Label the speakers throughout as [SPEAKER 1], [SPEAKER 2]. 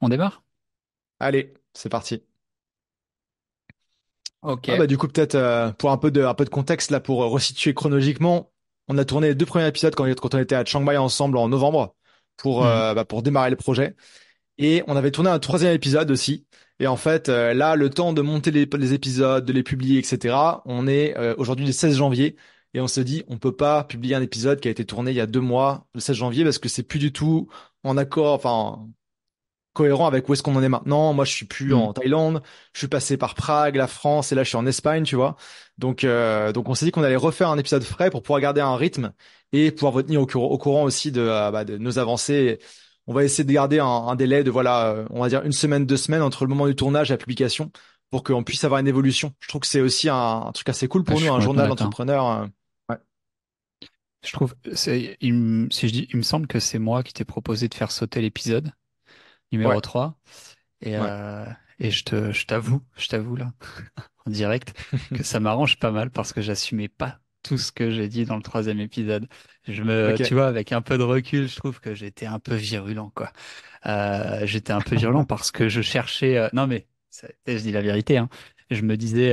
[SPEAKER 1] On démarre? Allez, c'est parti. Ok. Ah bah du coup peut-être euh, pour un peu de un peu de contexte là pour euh, resituer chronologiquement, on a tourné les deux premiers épisodes quand, on était à Chiang Mai ensemble en novembre pour hmm. euh, bah, pour démarrer le projet et on avait tourné un troisième épisode aussi et en fait là le temps de monter les, épisodes, de les publier etc. On est aujourd'hui le 16 janvier et on se dit on peut pas publier un épisode qui a été tourné il y a deux mois le 16 janvier parce que c'est plus du tout en accord enfin cohérent avec où est-ce qu'on en est maintenant. Moi, je suis plus mm. en Thaïlande, je suis passé par Prague, la France, et là, je suis en Espagne, tu vois. Donc, euh, donc, on s'est dit qu'on allait refaire un épisode frais pour pouvoir garder un rythme et pouvoir vous tenir au, courant aussi de, euh, bah, de nos avancées. On va essayer de garder un, délai de voilà, euh, on va dire une semaine, deux semaines entre le moment du tournage et la publication pour qu'on puisse avoir une évolution. Je trouve que c'est
[SPEAKER 2] aussi un, truc assez cool pour ah, nous, un journal d'entrepreneur. Euh, je trouve, il, si je dis, il me semble que c'est moi qui t'ai proposé de faire sauter l'épisode numéro 3. Et, euh, et je te, je t'avoue, je t'avoue là, en direct, que ça m'arrange pas mal parce que j'assumais pas tout ce que j'ai dit dans le troisième épisode. Je me, tu vois, avec un peu de recul, je trouve que j'étais un peu virulent, quoi. Euh, j'étais un peu virulent parce que je cherchais. Euh, non, mais je dis la vérité, hein. Je me disais,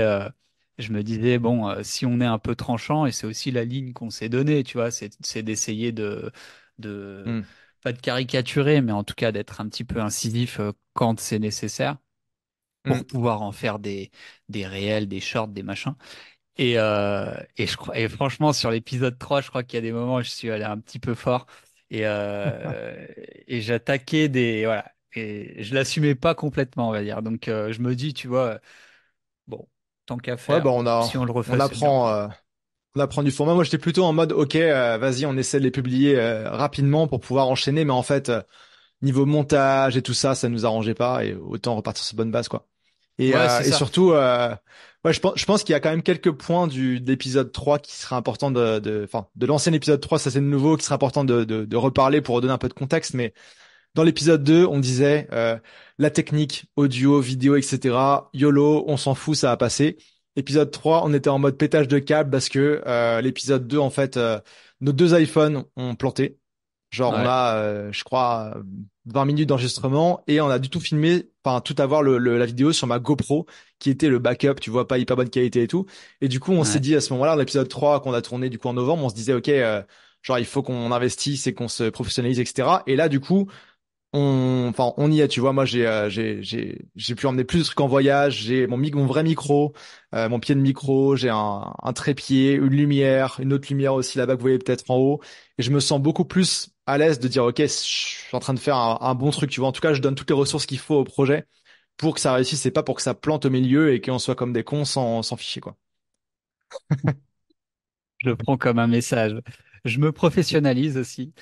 [SPEAKER 2] je me disais, bon, si on est un peu tranchant, et c'est aussi la ligne qu'on s'est donnée, tu vois, c'est d'essayer de, de, hmm pas de caricaturer, mais en tout cas d'être un petit peu incisif euh, quand c'est nécessaire pour mm. pouvoir en faire des, des réels, des shorts, des machins. Et, euh, et, je, et franchement, sur l'épisode 3, je crois qu'il y a des moments où je suis allé un petit peu fort et, euh, et j'attaquais des. Voilà. Et je l'assumais pas complètement, on va dire. Donc, euh, je me dis, tu vois, bon, tant qu'à faire, bah, si on le refait,
[SPEAKER 1] on on apprend du format. Moi, j'étais plutôt en mode, ok, euh, vas-y, on essaie de les publier euh, rapidement pour pouvoir enchaîner, mais en fait, euh, niveau montage et tout ça, ça nous arrangeait pas et autant repartir sur bonne base, quoi. Et, surtout, ouais, je pense, qu'il y a quand même quelques points du l'épisode 3 qui sera important de, enfin, de l'ancien épisode 3, ça c'est de nouveau, qui sera important de, reparler pour redonner un peu de contexte, mais dans l'épisode 2, on disait la technique audio, vidéo, etc. YOLO, on s'en fout, ça a passé. Épisode 3, on était en mode pétage de câble parce que euh, l'épisode 2, en fait, euh, nos deux iPhones ont planté. Genre, on a, euh, je crois, 20 minutes d'enregistrement et on a du tout filmé, enfin, tout avoir le, la vidéo sur ma GoPro qui était le backup, tu vois, pas hyper bonne qualité et tout. Et du coup, on s'est dit à ce moment-là, l'épisode 3 qu'on a tourné du coup en novembre, on se disait, OK, genre, il faut qu'on investisse et qu'on se professionnalise, etc. Et là, du coup, on, enfin, on y est, tu vois. Moi, j'ai, euh, j'ai, j'ai, j'ai pu emmener plus de trucs en voyage. J'ai mon mon vrai micro, euh, mon pied de micro. J'ai un, un trépied, une lumière, une autre lumière aussi là-bas que vous voyez peut-être en haut. Et je me sens beaucoup plus à l'aise de dire, ok, je suis en train de faire un, bon truc, tu vois. En tout cas, je donne toutes les ressources qu'il faut au projet pour que ça réussisse C'est pas pour que ça plante au milieu et qu'on soit comme des cons sans, s'en ficher
[SPEAKER 2] quoi. je le prends comme un message je me professionnalise aussi.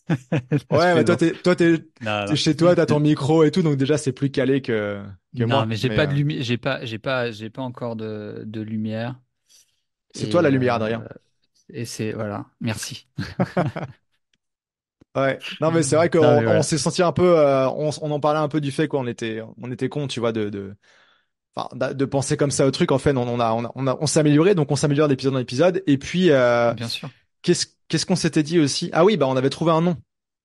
[SPEAKER 2] ouais, mais toi, t'es, toi, chez toi, t'as ton micro et tout,
[SPEAKER 1] donc déjà, c'est plus calé que, que moi. Non, mais j'ai pas de euh.
[SPEAKER 2] lumière, j'ai pas, j'ai pas, j'ai pas encore de, de lumière. C'est toi la lumière, euh, Adrien. et c'est, voilà. Merci. Ouais. Non, mais c'est vrai qu'on s'est
[SPEAKER 1] senti un peu, euh, on, en parlait un peu du fait qu'on était, on était con, tu vois, de, de, de penser comme ça au truc. En fait, on, on a, on on s'est amélioré, donc on s'améliore d'épisode en épisode. Et puis, bien sûr. Qu'est-ce Qu'est-ce qu'on s'était dit aussi Ah oui, bah on avait trouvé un nom.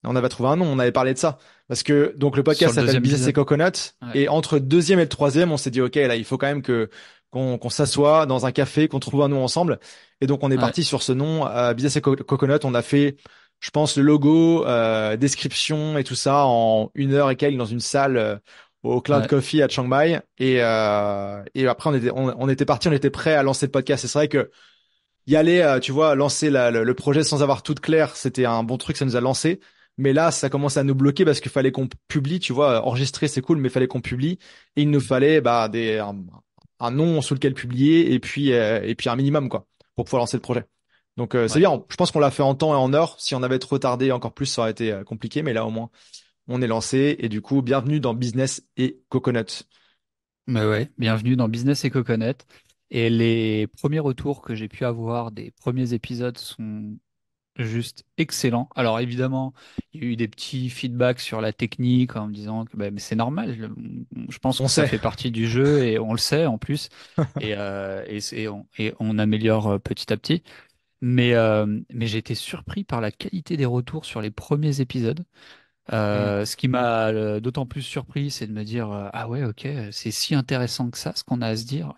[SPEAKER 1] On avait trouvé un nom, on avait parlé de ça. Parce que donc le podcast s'appelle Business et Coconut. Et entre le deuxième et le troisième, on s'est dit, OK, là, il faut quand même que qu'on s'assoie dans un café, qu'on trouve un nom ensemble. Et donc on est parti sur ce nom, euh, Business et Coconut. On a fait, je pense, le logo, euh, description et tout ça en une heure et quelques dans une salle euh, au Cloud Coffee à Chiang Mai. Et, euh, et après, on était, on, était parti, on était prêt à lancer le podcast. c'est vrai que y aller, euh, tu vois, lancer le, projet sans avoir tout clair, c'était un bon truc, ça nous a lancé. Mais là, ça commence à nous bloquer parce qu'il fallait qu'on publie, tu vois, enregistrer, c'est cool, mais il fallait qu'on publie. Et il nous fallait bah, des, un, nom sous lequel publier et puis, euh, et puis un minimum, quoi, pour pouvoir lancer le projet. Donc euh, c'est bien, je pense qu'on l'a fait en temps et en heure. Si on avait trop tardé encore plus, ça aurait été compliqué, mais là au moins, on est lancé. Et du coup, bienvenue dans
[SPEAKER 2] Business et Coconut. Mais bah ouais, bienvenue dans Business et Coconut. Et les premiers retours que j'ai pu avoir des premiers épisodes sont juste excellents Alors évidemment, il y a eu des petits feedbacks sur la technique en me disant que ben, c'est normal, je, pense on que sait. ça fait partie du jeu et on le sait en plus, et, euh, et, on, améliore euh, petit à petit. Euh, mais, j'ai été surpris par la qualité des retours sur les premiers épisodes. Mmh. Ce qui m'a d'autant plus surpris, c'est de me dire ah ouais ok, c'est si intéressant que ça, ce qu'on a à se dire.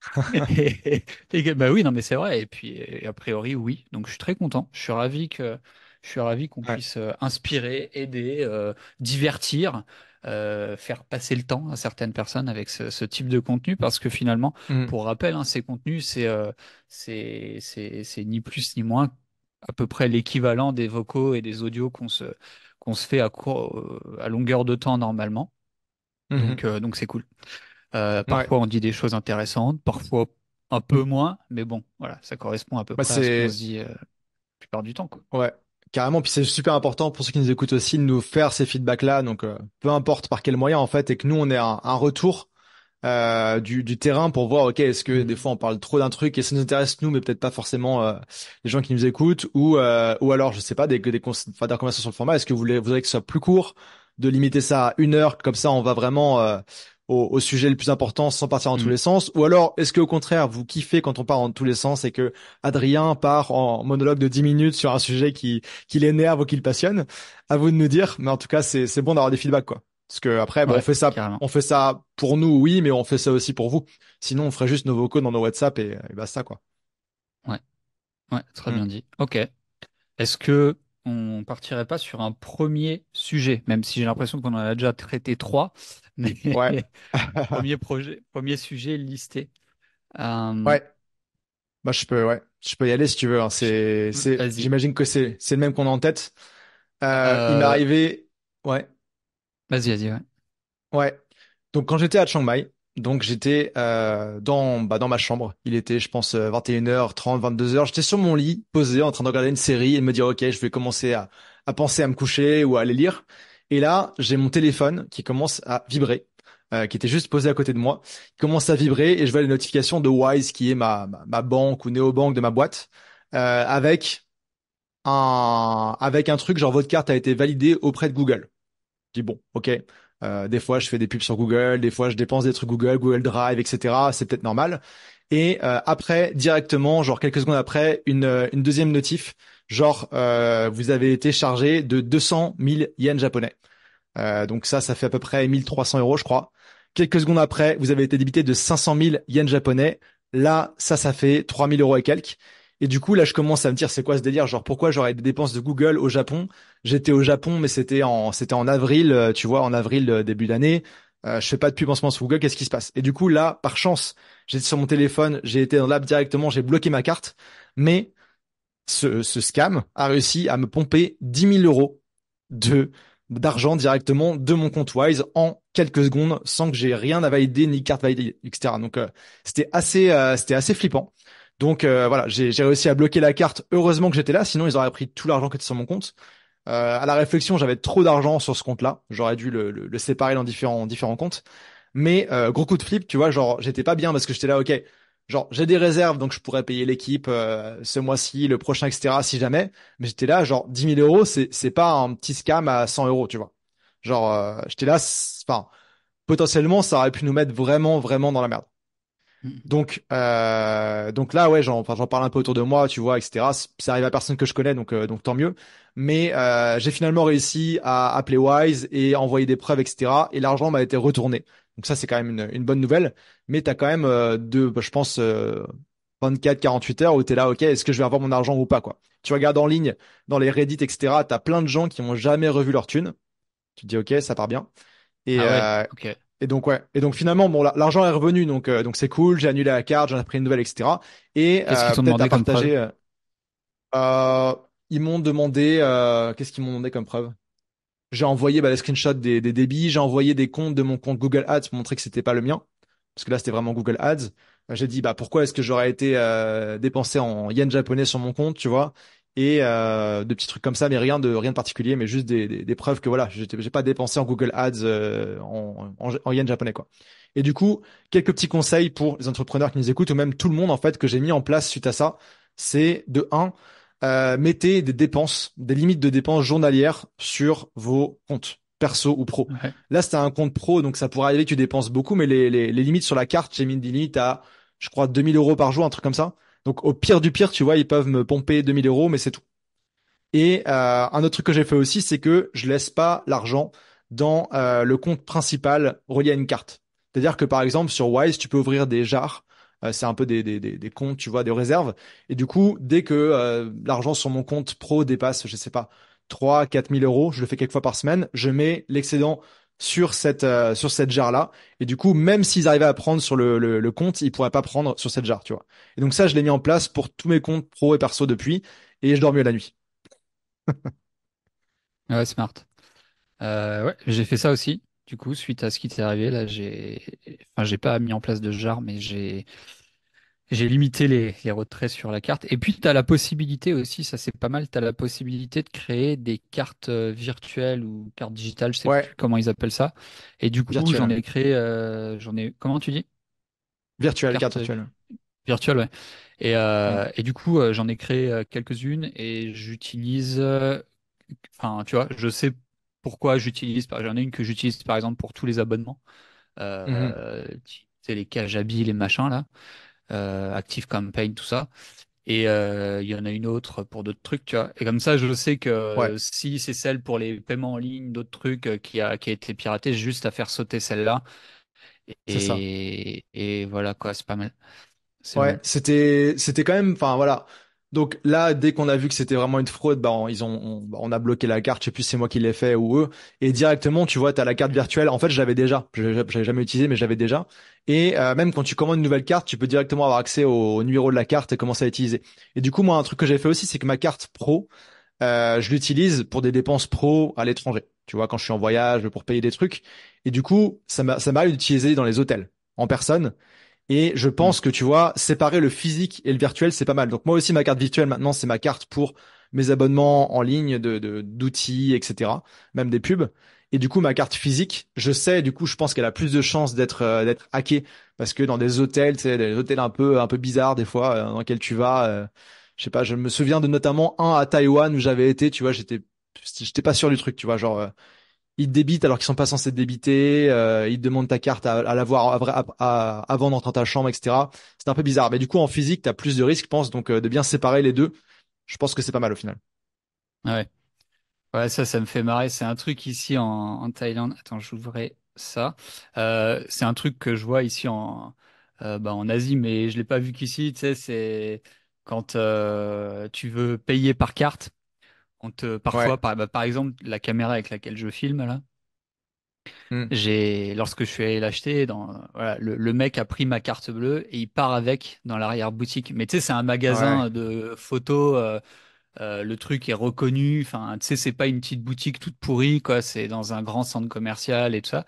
[SPEAKER 2] et, bah oui, non, mais c'est vrai. Et puis, a priori, oui. Donc, je suis très content. Je suis ravi que je suis ravi qu'on puisse euh, inspirer, aider, euh, divertir, euh, faire passer le temps à certaines personnes avec ce, type de contenu, parce que finalement, mmh. pour rappel, hein, ces contenus, c'est c'est ni plus ni moins à peu près l'équivalent des vocaux et des audios qu'on se qu'on se fait à court, à longueur de temps normalement. Mmh donc donc c'est cool. Euh, parfois, on dit des choses intéressantes, parfois un peu mm. moins, mais bon, voilà, ça correspond à peu bah, près à ce qu'on se dit euh, la plupart du temps. Quoi.
[SPEAKER 1] Ouais, carrément. Puis c'est super important pour ceux qui nous écoutent aussi de nous faire ces feedbacks-là. Donc, euh, peu importe par quel moyen, en fait, et que nous, on ait un, retour du, du, terrain pour voir, ok, est-ce que mm. des fois on parle trop d'un truc et ça nous intéresse nous, mais peut-être pas forcément les gens qui nous écoutent, ou ou alors je sais pas des des, des conversations sur le format. Est-ce que vous voulez, vous voulez que ce soit plus court, de limiter ça à une heure, comme ça on va vraiment au, sujet le plus important sans partir en tous mm. les sens Ou alors, est-ce que au contraire, vous kiffez quand on part en tous les sens et que Adrien part en monologue de 10 minutes sur un sujet qui, qui l'énerve ou qui le passionne À vous de nous dire, mais en tout cas, c'est, c'est bon d'avoir des feedbacks, quoi. Parce que après, bah, on fait ça, on fait ça pour nous, oui, mais on fait ça aussi pour vous. Sinon, on ferait juste nos vocaux dans nos WhatsApp et, et ça quoi.
[SPEAKER 2] Ouais. Ouais, très mm. bien dit. Ok. Est-ce que on partirait pas sur un premier sujet, même si j'ai l'impression qu'on en a déjà traité trois ouais. premier projet, premier sujet listé.
[SPEAKER 1] Euh, ouais. Bah, je peux, ouais. Je peux y aller si tu veux. Hein. C'est, j'imagine que c'est, c'est le même qu'on a en tête. Euh, il m'est euh, arrivé, ouais. Vas-y, vas-y, ouais. Ouais. Donc, quand j'étais à Chiang Mai, donc j'étais euh, dans bah, dans ma chambre. Il était je pense 21h30, 22h. Euh, j'étais sur mon lit, posé en train de regarder une série et de me dire OK, je vais commencer à, à penser à me coucher ou à aller lire. Et là, j'ai mon téléphone qui commence à vibrer. Euh, qui était juste posé à côté de moi, il commence à vibrer et je vois les notifications de Wise qui est ma, ma, ma banque ou néobanque de ma boîte euh, avec un avec un truc genre votre carte a été validée auprès de Google. Je dis bon, ok. Euh, des fois je fais des pubs sur Google, des fois je dépense des trucs Google, Google Drive, etc. C'est peut-être normal. Et euh, après directement, genre quelques secondes après, une, une deuxième notif Genre, euh, vous avez été chargé de 200 000 yens japonais. Euh, donc ça, ça fait à peu près 1300 euros, je crois. Quelques secondes après, vous avez été débité de 500 000 yens japonais. Là, ça, ça fait 3000 euros et quelques. Et du coup, là, je commence à me dire, c'est quoi ce délire Genre, pourquoi j'aurais des dépenses de Google au Japon J'étais au Japon, mais c'était en, c'était en avril, euh, tu vois, en avril début d'année. Euh, je fais pas de pub sur Google, qu'est-ce qui se passe Et du coup, là, par chance, j'étais sur mon téléphone, j'ai été dans l'app directement, j'ai bloqué ma carte, mais ce, scam a réussi à me pomper 10 000 euros de d'argent directement de mon compte Wise en quelques secondes sans que j'ai rien à valider ni carte validée etc donc euh, c'était assez euh, c'était assez flippant donc euh, voilà j'ai réussi à bloquer la carte heureusement que j'étais là sinon ils auraient pris tout l'argent qui était sur mon compte à la réflexion j'avais trop d'argent sur ce compte là j'aurais dû le, le, séparer dans différents différents comptes mais gros coup de flip, tu vois, genre j'étais pas bien parce que j'étais là, ok, genre j'ai des réserves donc je pourrais payer l'équipe euh, ce mois-ci, le prochain, etc. Si jamais, mais j'étais là genre 10 000 euros, c'est c'est pas un petit scam à 100 euros, tu vois. Genre euh, j'étais là, enfin potentiellement ça aurait pu nous mettre vraiment vraiment dans la merde. Hmm. Donc euh, donc là ouais j'en j'en parle un peu autour de moi tu vois etc ça arrive à personne que je connais donc donc tant mieux mais j'ai finalement réussi à appeler Wise et envoyer des preuves etc et l'argent m'a été retourné donc ça, c'est quand même une, bonne nouvelle. Mais tu as quand même euh, bah, je pense, 24, euh, 48 heures où tu es là, OK, est-ce que je vais avoir mon argent ou pas, quoi. Tu regardes en ligne, dans les Reddit, etc., tu as plein de gens qui ont jamais revu leur thune. Tu te dis, OK, ça part bien. Et, ah euh, et donc, ouais. Et donc, finalement, bon, l'argent est revenu, donc, donc c'est cool. J'ai annulé la carte, j'en ai pris une nouvelle, etc. Et, qu'est-ce qu'ils demandé comme ils m'ont demandé, qu'est-ce qu'ils m'ont demandé comme preuve? J'ai envoyé bah, les screenshots des, débits, j'ai envoyé des comptes de mon compte Google Ads pour montrer que c'était pas le mien, parce que là c'était vraiment Google Ads. J'ai dit bah pourquoi est-ce que j'aurais été euh, dépensé en yen japonais sur mon compte, tu vois et euh, de petits trucs comme ça, mais rien de rien de particulier, mais juste des, preuves que voilà, j'ai pas dépensé en Google Ads euh, en, en, yen japonais quoi. Et du coup, quelques petits conseils pour les entrepreneurs qui nous écoutent ou même tout le monde en fait que j'ai mis en place suite à ça, c'est de 1 euh, mettez des dépenses, des limites de dépenses journalières sur vos comptes perso ou pro. Là, c'est un compte pro, donc ça pourrait arriver que tu dépenses beaucoup, mais les, les, limites sur la carte, j'ai mis des limites à, je crois, 2000 euros par jour, un truc comme ça. Donc au pire du pire, tu vois, ils peuvent me pomper 2000 euros, mais c'est tout. Et euh, un autre truc que j'ai fait aussi, c'est que je laisse pas l'argent dans euh, le compte principal relié à une carte. C'est-à-dire que par exemple sur Wise, tu peux ouvrir des jars euh, c'est un peu des, des, des, comptes, tu vois, des réserves. Et du coup, dès que euh, l'argent sur mon compte pro dépasse, je sais pas, 3, quatre mille euros, je le fais quelques fois par semaine, je mets l'excédent sur cette euh, sur cette jarre là et du coup même s'ils arrivaient à prendre sur le, le, compte ils pourraient pas prendre sur cette jarre tu vois et donc ça je l'ai mis en place pour tous mes comptes pro et perso depuis et je dors mieux la nuit
[SPEAKER 2] ouais smart euh, ouais j'ai fait ça aussi du coup, suite à ce qui t'est arrivé, là, j'ai, enfin, j'ai pas mis en place de jar, mais j'ai, j'ai limité les, retraits sur la carte. Et puis, tu as la possibilité aussi, ça c'est pas mal, tu as la possibilité de créer des cartes euh, virtuelles ou cartes digitales, je sais plus comment ils appellent ça. Et du coup, j'en ai créé, euh, j'en ai, comment tu dis? Virtuelle, carte virtuelle. virtuelle, euh, ouais. Et, du coup, j'en ai créé quelques-unes et j'utilise, enfin, tu vois, je sais pourquoi j'utilise. J'en ai une que j'utilise par exemple pour tous les abonnements. C'est euh, mhm. les Kajabi, les machins là, euh, Active Campaign, tout ça. Et euh, il y en a une autre pour d'autres trucs, tu vois. Et comme ça, je sais que si c'est celle pour les paiements en ligne, d'autres trucs qui a, qui été piratée, juste à faire sauter celle-là. Et, et voilà quoi, c'est pas mal.
[SPEAKER 1] Ouais, c'était c'était quand même, enfin voilà, donc là, dès qu'on a vu que c'était vraiment une fraude, bah, on, ils ont, on, bah, on, a bloqué la carte. Je sais plus si c'est moi qui l'ai fait ou eux. Et directement, tu vois, tu as la carte virtuelle. En fait, je l'avais déjà. Je, jamais utilisé, mais je l'avais déjà. Et euh, même quand tu commandes une nouvelle carte, tu peux directement avoir accès au, numéro de la carte et commencer à l'utiliser. Et du coup, moi, un truc que j'ai fait aussi, c'est que ma carte pro, euh, je l'utilise pour des dépenses pro à l'étranger. Tu vois, quand je suis en voyage, pour payer des trucs. Et du coup, ça m'a utilisé dans les hôtels en personne. Et je pense mm. que tu vois, séparer le physique et le virtuel, c'est pas mal. Donc moi aussi, ma carte virtuelle maintenant, c'est ma carte pour mes abonnements en ligne de d'outils, etc. Même des pubs. Et du coup, ma carte physique, je sais, du coup, je pense qu'elle a plus de chances d'être euh, d'être hackée parce que dans des hôtels, tu sais, des hôtels un peu un peu bizarres des fois euh, dans lesquels tu vas. Euh, je sais pas, je me souviens de notamment un à Taïwan où j'avais été. Tu vois, j'étais j'étais pas sûr du truc. Tu vois, genre ils te débitent alors qu'ils sont pas censés débiter, euh, ils demandent ta carte à, à l'avoir avant d'entrer dans ta chambre, etc. C'est un peu bizarre. Mais du coup, en physique, tu as plus de risques, je pense, donc euh, de bien séparer les deux. Je pense que c'est pas mal au final.
[SPEAKER 2] Ah ouais. Ouais, ça, ça me fait marrer. C'est un truc ici en, Thaïlande. Attends, j'ouvre ça. Euh, c'est un truc que je vois ici en, euh, bah, en Asie, mais je l'ai pas vu qu'ici. Tu sais, c'est quand tu veux payer par carte on te, parfois, par, bah, par, exemple, la caméra avec laquelle je filme, là, hmm. j'ai, lorsque je suis allé l'acheter, dans, voilà, le, mec a pris ma carte bleue et il part avec dans l'arrière-boutique. Mais tu sais, c'est un magasin de photos, euh, euh, le truc est reconnu, enfin, tu sais, c'est pas une petite boutique toute pourrie, quoi, c'est dans un grand centre commercial et tout ça.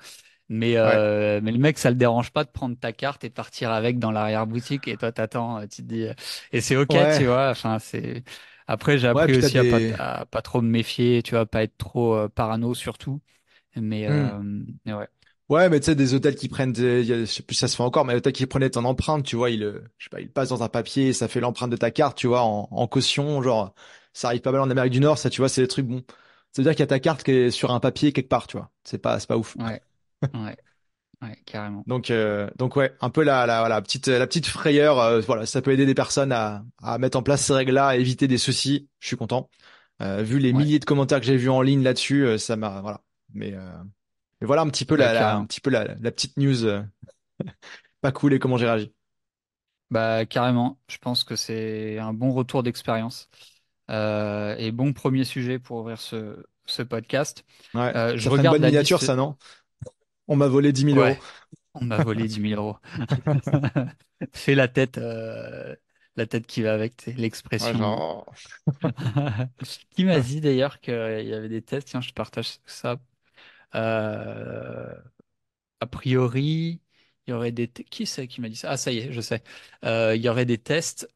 [SPEAKER 2] Mais, euh, mais le mec, ça le dérange pas de prendre ta carte et de partir avec dans l'arrière-boutique et toi, t'attends, tu te dis, et c'est ok, tu vois, enfin, c'est. Après, j'ai appris aussi à pas, pas trop me méfier, tu vois, pas être trop euh, parano surtout. Mais, hmm. euh, mais ouais.
[SPEAKER 1] Ouais, mais tu sais, des hôtels qui prennent, des- je sais plus si ça se fait encore, mais hôtels qui prenait ton empreinte, tu vois, il, je sais pas, il passe dans un papier, ça fait l'empreinte de ta carte, tu vois, en, caution, genre, ça arrive pas mal en Amérique du Nord, ça, tu vois, c'est des trucs bon. Ça veut dire qu'il y a ta carte qui est sur un papier quelque part, tu vois. C'est pas, c'est pas ouf. Ouais. Ouais. Ouais, carrément. Donc, euh, donc ouais, un peu la, la, la petite, la petite frayeur. Euh, voilà, ça peut aider des personnes à, à mettre en place ces règles-là, à éviter des soucis. Je suis content. Euh, vu les milliers de commentaires que j'ai vus en ligne là-dessus, ça m'a, voilà. Mais, mais, voilà un petit peu la, la,
[SPEAKER 2] un petit peu la, la petite news pas cool et comment j'ai réagi. Bah carrément. Je pense que c'est un bon retour d'expérience et bon premier sujet pour ouvrir ce, ce podcast. Ouais. je regarde une bonne miniature, ça non on m'a volé 10 000 euros. On m'a volé 10 000 euros. Fais la tête, euh, la tête qui va avec l'expression. qui m'a dit d'ailleurs qu'il y avait des tests. Tiens, je partage ça. Euh, a priori, il y aurait des. Qui c'est qui m'a dit ça Ah, ça y est, je sais. Euh, il y aurait des tests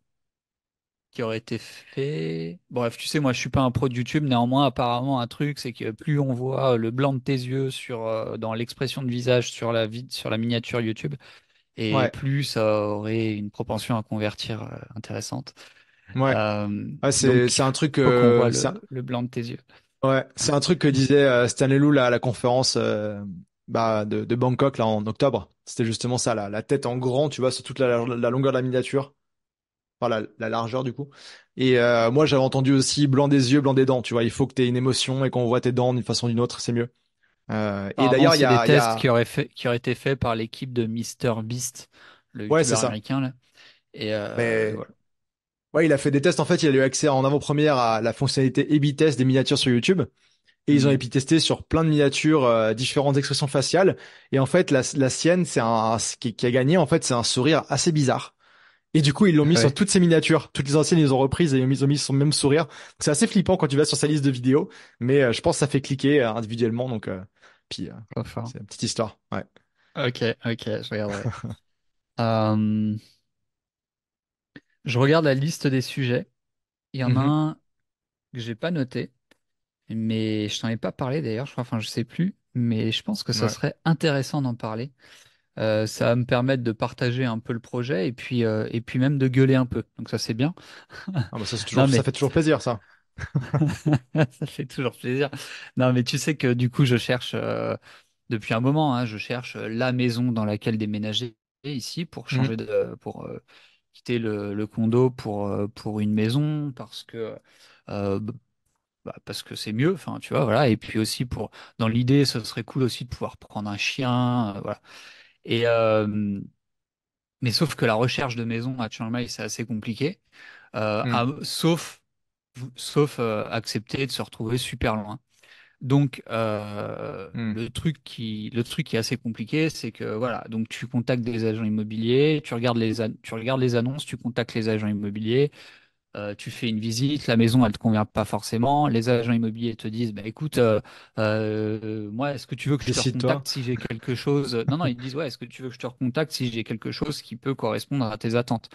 [SPEAKER 2] qui aurait été fait. Bref, tu sais, moi, je suis pas un pro de YouTube. Néanmoins, apparemment, un truc, c'est que plus on voit euh, le blanc de tes yeux sur, euh, dans l'expression de visage sur la, sur la miniature YouTube, et plus ça aurait une propension à convertir euh, intéressante. Ouais. Ah, c'est un truc. voit le, blanc de tes yeux.
[SPEAKER 1] Ouais, c'est un truc que disait Stanley Lou à la conférence bah, de, Bangkok là en octobre. C'était justement ça, la tête en grand, tu vois, sur toute la longueur de la miniature la, largeur du coup. Et euh, moi j'avais entendu aussi blanc des yeux, blanc des dents, tu vois, il faut que tu aies une émotion et qu'on voit tes dents d'une façon ou d'une autre, c'est mieux. Euh, et d'ailleurs il y a des tests qui
[SPEAKER 2] auraient qui auraient été faits par l'équipe de Mister Beast, le ouais, américain là. Et
[SPEAKER 1] euh, Ouais, il a fait des tests en fait, il a eu accès en avant-première à la fonctionnalité ebitest des miniatures sur YouTube. Et ils ont été mhm. testés sur plein de miniatures, différentes expressions faciales. Et en fait, la, sienne, c'est un, qui, a gagné, en fait, c'est un sourire assez bizarre. Et du coup, ils l'ont mis sur toutes ces miniatures. Toutes les anciennes, ils ont reprises et ils ont mis son même sourire. C'est assez flippant quand tu vas sur sa liste de vidéos, mais euh, je pense que ça fait cliquer euh, individuellement. Donc, euh,
[SPEAKER 2] oh, c'est une petite histoire. Ouais. Ok, ok, je regarderai. je regarde la liste des sujets.
[SPEAKER 1] Il y en a mhm. un
[SPEAKER 2] que j'ai pas noté, mais je t'en ai pas parlé d'ailleurs. Je enfin, je sais plus, mais je pense que ça serait intéressant d'en parler. Euh, ça va me permettre de partager un peu le projet et puis, euh, et puis même de gueuler un peu. Donc ça, c'est bien. Ah, bah, ça, fait toujours plaisir, ça. ça fait toujours plaisir. Non, mais tu sais que du coup, je cherche euh, depuis un moment, hein, je cherche la maison dans laquelle déménager ici pour mmh. changer de, pour quitter le, condo pour, pour une maison parce que bah, parce que c'est mieux, enfin tu vois, voilà, et puis aussi pour dans l'idée, ce serait cool aussi de pouvoir prendre un chien, voilà. Et, euh, mais sauf que la recherche de maison à Chiang Mai, c'est assez compliqué. Euh, mm. sauf sauf euh, accepter de se retrouver super loin. Donc euh, mm. le truc qui le truc qui est assez compliqué, c'est que voilà, donc tu contactes des agents immobiliers, tu regardes les tu regardes les annonces, tu contactes les agents immobiliers, euh, tu fais une visite, la maison elle te convient pas forcément, les agents immobiliers te disent bah écoute euh, euh, moi est-ce que tu veux que je te recontacte si j'ai quelque chose Non non ils disent ouais est-ce que tu veux que je te recontacte si j'ai quelque chose qui peut correspondre à tes attentes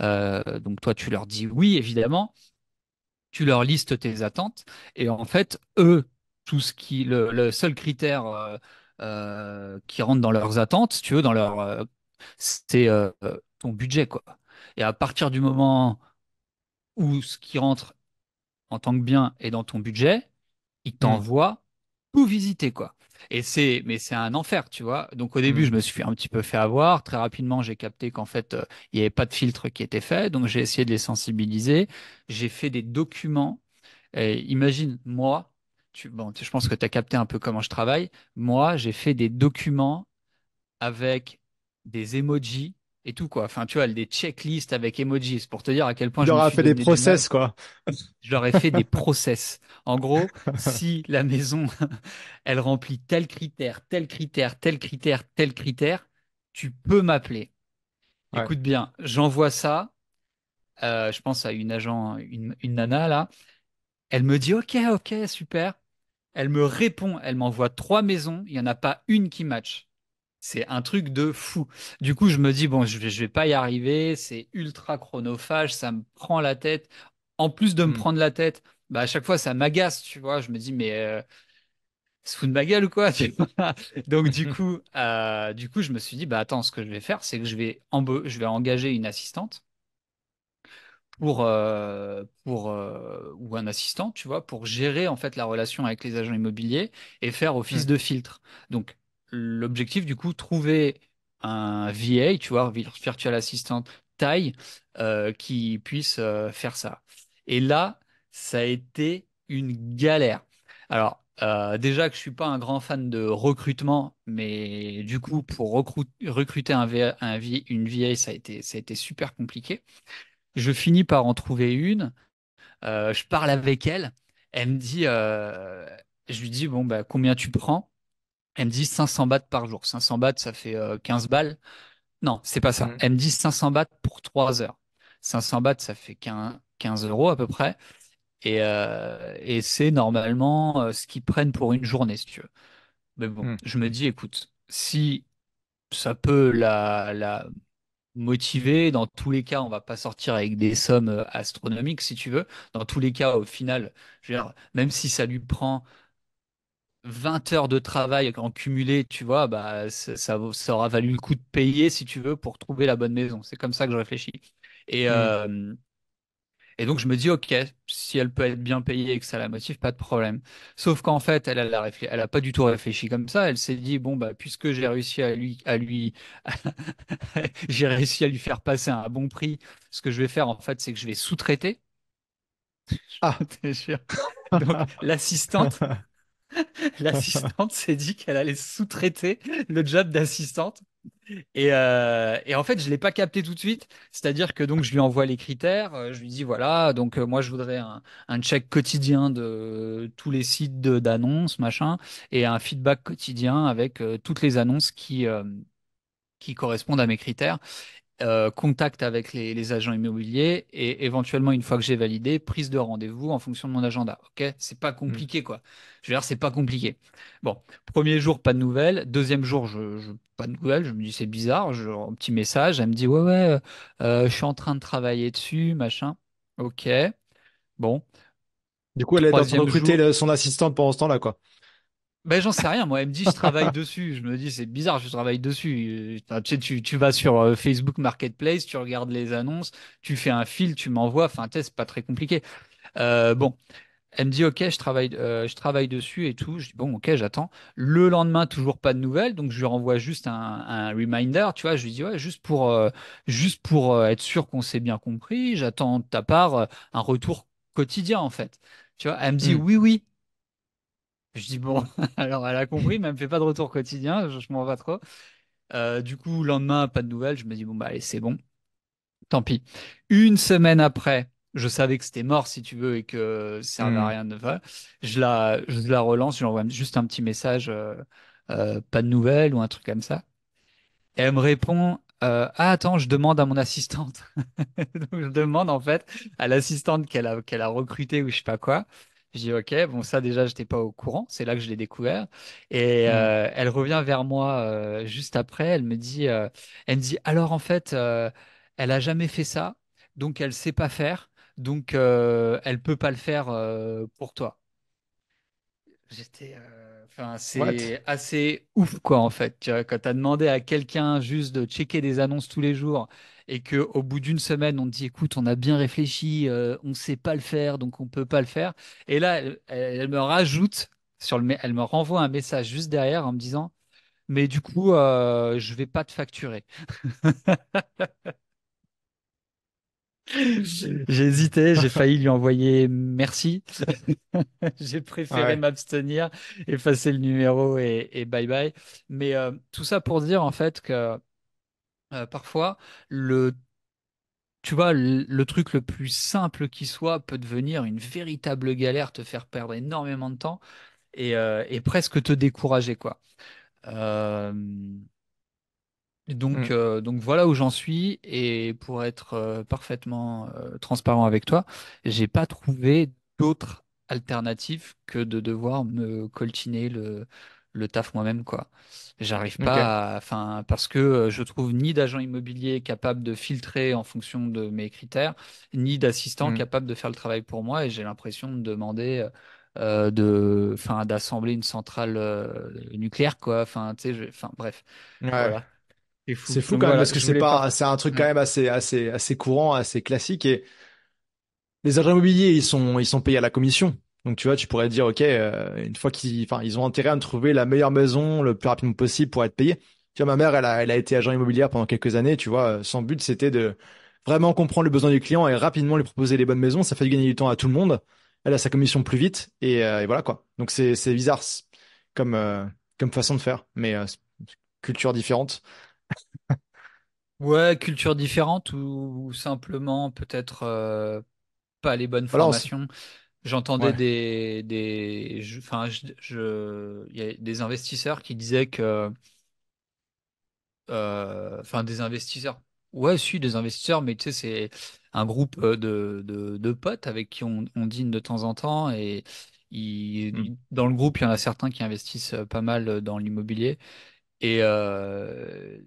[SPEAKER 2] Donc toi tu leur dis oui évidemment, tu leur listes tes attentes et en fait eux tout ce qui le, seul critère qui rentre dans leurs attentes, tu veux dans leur c'est ton budget quoi. Et à partir du moment où ce qui rentre en tant que bien est dans ton budget, il mmh. t'envoie pour tout visiter quoi. Et c'est mais c'est un enfer, tu vois. Donc au début, mmh. je me suis un petit peu fait avoir, très rapidement, j'ai capté qu'en fait, euh, il n'y avait pas de filtre qui était fait, donc j'ai essayé de les sensibiliser, j'ai fait des documents et imagine moi tu, bon, je pense que tu as capté un peu comment je travaille. Moi, j'ai fait des documents avec des emojis et tout quoi. Enfin, tu vois, des checklists avec emojis pour te dire à quel point J'aurais fait des process quoi. J'aurais fait des process. En gros, si la maison elle remplit tel critère, tel critère, tel critère, tel critère, tu peux m'appeler. Écoute bien, j'envoie ça. Euh, je pense à une agent, une, nana là. Elle me dit ok, ok, super. Elle me répond, elle m'envoie trois maisons. Il y en a pas une qui match. C'est un truc de fou. Du coup, je me dis, bon, je vais, vais pas y arriver, c'est ultra chronophage, ça me prend la tête. En plus de me hmm. prendre la tête, bah, à chaque fois, ça m'agace, tu vois. Je me dis, mais c'est euh, se de ma gueule ou quoi Donc, du coup, euh, du coup, je me suis dit, bah, attends, ce que je vais faire, c'est que je vais, je vais engager une assistante pour, euh, pour ou un assistant, tu vois, pour gérer en fait la relation avec les agents immobiliers et faire office hmm. de filtre. Donc l'objectif, du coup, trouver un VA, tu vois, virtual assistant taille, euh, qui puisse euh, faire ça. Et là, ça a été une galère. Alors, euh, déjà que je suis pas un grand fan de recrutement, mais du coup, pour recruter un un une VA, ça a, été, ça a été super compliqué. Je finis par en trouver une. je parle avec elle. Elle me dit, je lui dis, bon, bah, combien tu prends elle me dit 500 bahts par jour. 500 bahts, ça fait 15 euh, balles. Non, c'est pas ça. Mm. Elle me dit 500 bahts pour 3 heures. 500 bahts, ça fait 15 euros à peu près. Et, euh, et c'est normalement euh, ce qu'ils prennent pour une journée, si tu veux. Mais bon, mm. je me dis, écoute, si ça peut la, la motiver, dans tous les cas, on va pas sortir avec des sommes astronomiques, si tu veux. Dans tous les cas, au final, même si ça lui prend 20 heures de travail en cumulé, tu vois, bah, ça, ça, aura valu le coup de payer, si tu veux, pour trouver la bonne maison. C'est comme ça que je réfléchis. Et, hmm. euh, et donc, je me dis, OK, si elle peut être bien payée et que ça la motive, pas de problème. Sauf qu'en fait, elle, elle, elle a pas du tout réfléchi comme ça. Elle s'est dit, bon, bah, puisque j'ai réussi à lui, à lui, j'ai réussi à lui faire passer un bon prix, ce que je vais faire, en fait, c'est que je vais sous-traiter. Ah, t'es sûr. Donc, l'assistante L'assistante s'est dit qu'elle allait sous-traiter le job d'assistante. Et, euh, en fait, je ne l'ai pas capté tout de suite. C'est-à-dire que donc je lui envoie les critères. Euh, je lui dis voilà, donc euh, moi je voudrais un, un check quotidien de tous les sites d'annonces, machin, et un feedback quotidien avec toutes les annonces qui, qui correspondent à mes critères. Euh, contact avec les, agents immobiliers et éventuellement, une fois que j'ai validé, prise de rendez-vous en fonction de mon agenda. Ok, c'est pas compliqué mm. quoi. Je veux dire, c'est pas compliqué. Bon, premier jour, pas de nouvelles. Deuxième jour, je, pas de nouvelles. Je me dis c'est bizarre. un petit message, elle me dit ouais ouais, euh, euh, je suis en train de travailler dessus, machin. Ok, bon. Du coup, elle est en train
[SPEAKER 1] de son assistante pendant ce temps-là quoi.
[SPEAKER 2] Ben, j'en sais rien, moi, elle me dit je travaille dessus. Je me dis c'est bizarre, je travaille dessus. Euh, tu, tu, vas sur euh, Facebook Marketplace, tu regardes les annonces, tu fais un fil, tu m'envoies. Enfin, tu c'est pas très compliqué. Euh, bon, elle me dit ok, je travaille, je travaille dessus et tout. Je dis bon, ok, j'attends. Le lendemain, toujours pas de nouvelles, donc je lui renvoie juste un, reminder. Tu vois, je lui dis ouais, juste pour, juste pour être sûr qu'on s'est bien compris. J'attends de ta part un retour quotidien en fait. Tu vois, elle me dit hmm. oui, oui, je dis bon, alors elle a compris, mais elle me fait pas de retour quotidien, je, m'en vais trop. Euh, du coup, le lendemain, pas de nouvelles. Je me dis bon bah allez, c'est bon. Tant pis. Une semaine après, je savais que c'était mort si tu veux et que ça n'a hmm. rien de va. Je la, je la relance, je lui envoie juste un petit message, euh, euh, pas de nouvelles ou un truc comme ça. Et elle me répond euh, ah attends, je demande à mon assistante. Donc je demande en fait à l'assistante qu'elle a qu'elle a recrutée ou je sais pas quoi. Je dis ok, bon ça déjà je n'étais pas au courant, c'est là que je l'ai découvert. Et mmh. elle revient vers moi juste après, elle me dit, elle dit alors en fait, elle a jamais fait ça, donc elle sait pas faire, donc elle peut pas le faire pour toi. J'étais, enfin c'est assez ouf quoi en fait. Tu as demandé à quelqu'un juste de checker des annonces tous les jours et qu'au bout d'une semaine, on dit écoute, on a bien réfléchi, euh, on ne sait pas le faire, donc on ne peut pas le faire. Et là, elle, me rajoute, sur le, elle me renvoie un message juste derrière en me disant mais du coup, euh, je ne vais pas te facturer. j'ai hésité, j'ai failli lui envoyer merci. j'ai préféré m'abstenir, effacer le numéro et, bye bye. Mais euh, tout ça pour dire en fait que euh, parfois, le, tu vois, le, truc le plus simple qui soit peut devenir une véritable galère, te faire perdre énormément de temps et, euh, presque te décourager, quoi. Euh, donc, mm. donc voilà où j'en suis. Et pour être parfaitement transparent avec toi, j'ai pas trouvé d'autre alternative que de devoir me coltiner le, le taf moi-même, quoi. J'arrive pas Enfin, parce que euh, je trouve ni d'agent immobilier capable de filtrer en fonction de mes critères, ni d'assistant mm. capable de faire le travail pour moi. Et j'ai l'impression de demander. Euh, euh, de enfin d'assembler une centrale nucléaire quoi enfin tu sais enfin bref c'est fou, quand même parce que c'est pas...
[SPEAKER 1] c'est un truc mm. quand même assez assez assez
[SPEAKER 2] courant assez
[SPEAKER 1] classique et les agents immobiliers ils sont ils sont payés à la commission donc tu vois, tu pourrais dire, ok, euh, une fois qu'ils, enfin, ils ont intérêt à me trouver la meilleure maison le plus rapidement possible pour être payé. Tu vois, ma mère, elle a, elle a été agent immobilière pendant quelques années. Tu vois, euh, son but c'était de vraiment comprendre le besoin du client et rapidement lui proposer les bonnes maisons. Ça fait gagner du temps à tout le monde. Elle a sa commission plus vite et, euh, voilà quoi. Donc c'est c'est bizarre comme comme façon de faire, mais culture différente.
[SPEAKER 2] ouais, culture différente ou, simplement peut-être pas les bonnes formations. J'entendais des, des, enfin, je, je, y a des investisseurs qui disaient que, euh, enfin, des investisseurs. Ouais, si, des investisseurs, mais tu sais, c'est un groupe euh, de, de, de, potes avec qui on, on, dîne de temps en temps. Et il mmh. dans le groupe, il y en a certains qui investissent euh, pas mal dans l'immobilier. Et euh,